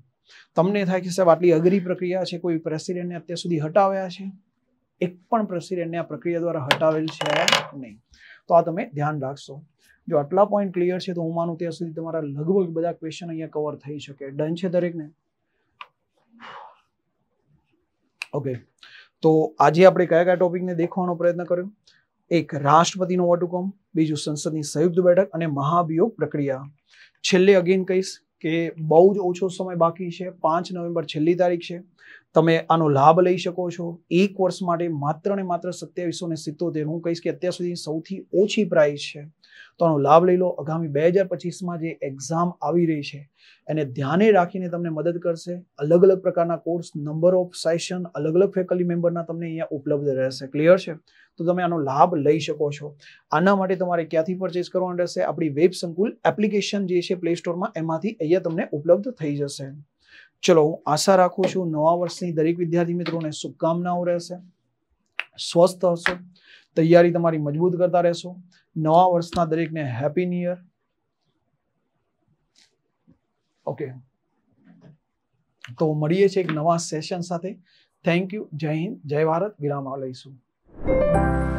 તમને થાય કે સાહેબ આટલી અઘરી પ્રક્રિયા છે કોઈ પ્રેસિડેન્ટને અત્યાર સુધી હટાવ્યા છે એક પણ પ્રેસિડેન્ટને આ પ્રક્રિયા દ્વારા હટાવેલ છે નહીં તો આ તમે ધ્યાન રાખશો જો આટલા પોઈન્ટ ક્લિયર છે તો હું માનું ત્યાં સુધી તમારા લગભગ બધા ક્વેશ્ચન અહીંયા કવર થઈ શકે ડન છે દરેકને ઓકે તો આજે આપણે કયા કયા ટોપિકને દેખવાનો પ્રયત્ન કર્યો એક રાષ્ટ્રપતિનો વટહુકમ બીજું સંસદની સંયુક્ત બેઠક અને મહાભિયોગ પ્રક્રિયા છેલ્લે અગેન કહીશ કે બહુ જ ઓછો સમય બાકી છે પાંચ નવેમ્બર છેલ્લી તારીખ છે તમે આનો લાભ લઈ શકો છો એક વર્ષ માટે માત્ર ને માત્ર સત્યાવીસો ને સિત્તોતેર હું કહીશ કે અત્યાર સુધી સૌથી ઓછી પ્રાઇસ છે તો આનો લાભ લઈ લો આગામી બે હજાર પચીસમાં જે એક્ઝામ આવી રહી છે એને ધ્યાને રાખીને તમને મદદ કરશે અલગ અલગ પ્રકારના કોર્સ નંબર ઓફ સેશન અલગ અલગ ફેકલ્ટી મેમ્બરના તમને અહીંયા ઉપલબ્ધ રહેશે ક્લિયર છે તો તમે આનો લાભ લઈ શકો છો આના માટે તમારે ક્યાંથી પરચેસ કરવાનું રહેશે આપણી વેબ સંકુલ એપ્લિકેશન જે છે પ્લે સ્ટોરમાં એમાંથી અહીંયા તમને ઉપલબ્ધ થઈ જશે ચલો હું આશા રાખું છું નવા વર્ષની દરેક વિદ્યાર્થી મિત્રોને શુભકામનાઓ રહેશે સ્વસ્થ હશો તૈયારી તમારી મજબૂત કરતા રહેશો નવા વર્ષના દરેકને હેપી ન્યુ યર ઓકે તો મળીએ છીએ એક નવા સેશન સાથે થેન્ક યુ જય હિન્દ જય ભારત વિરામ લઈશું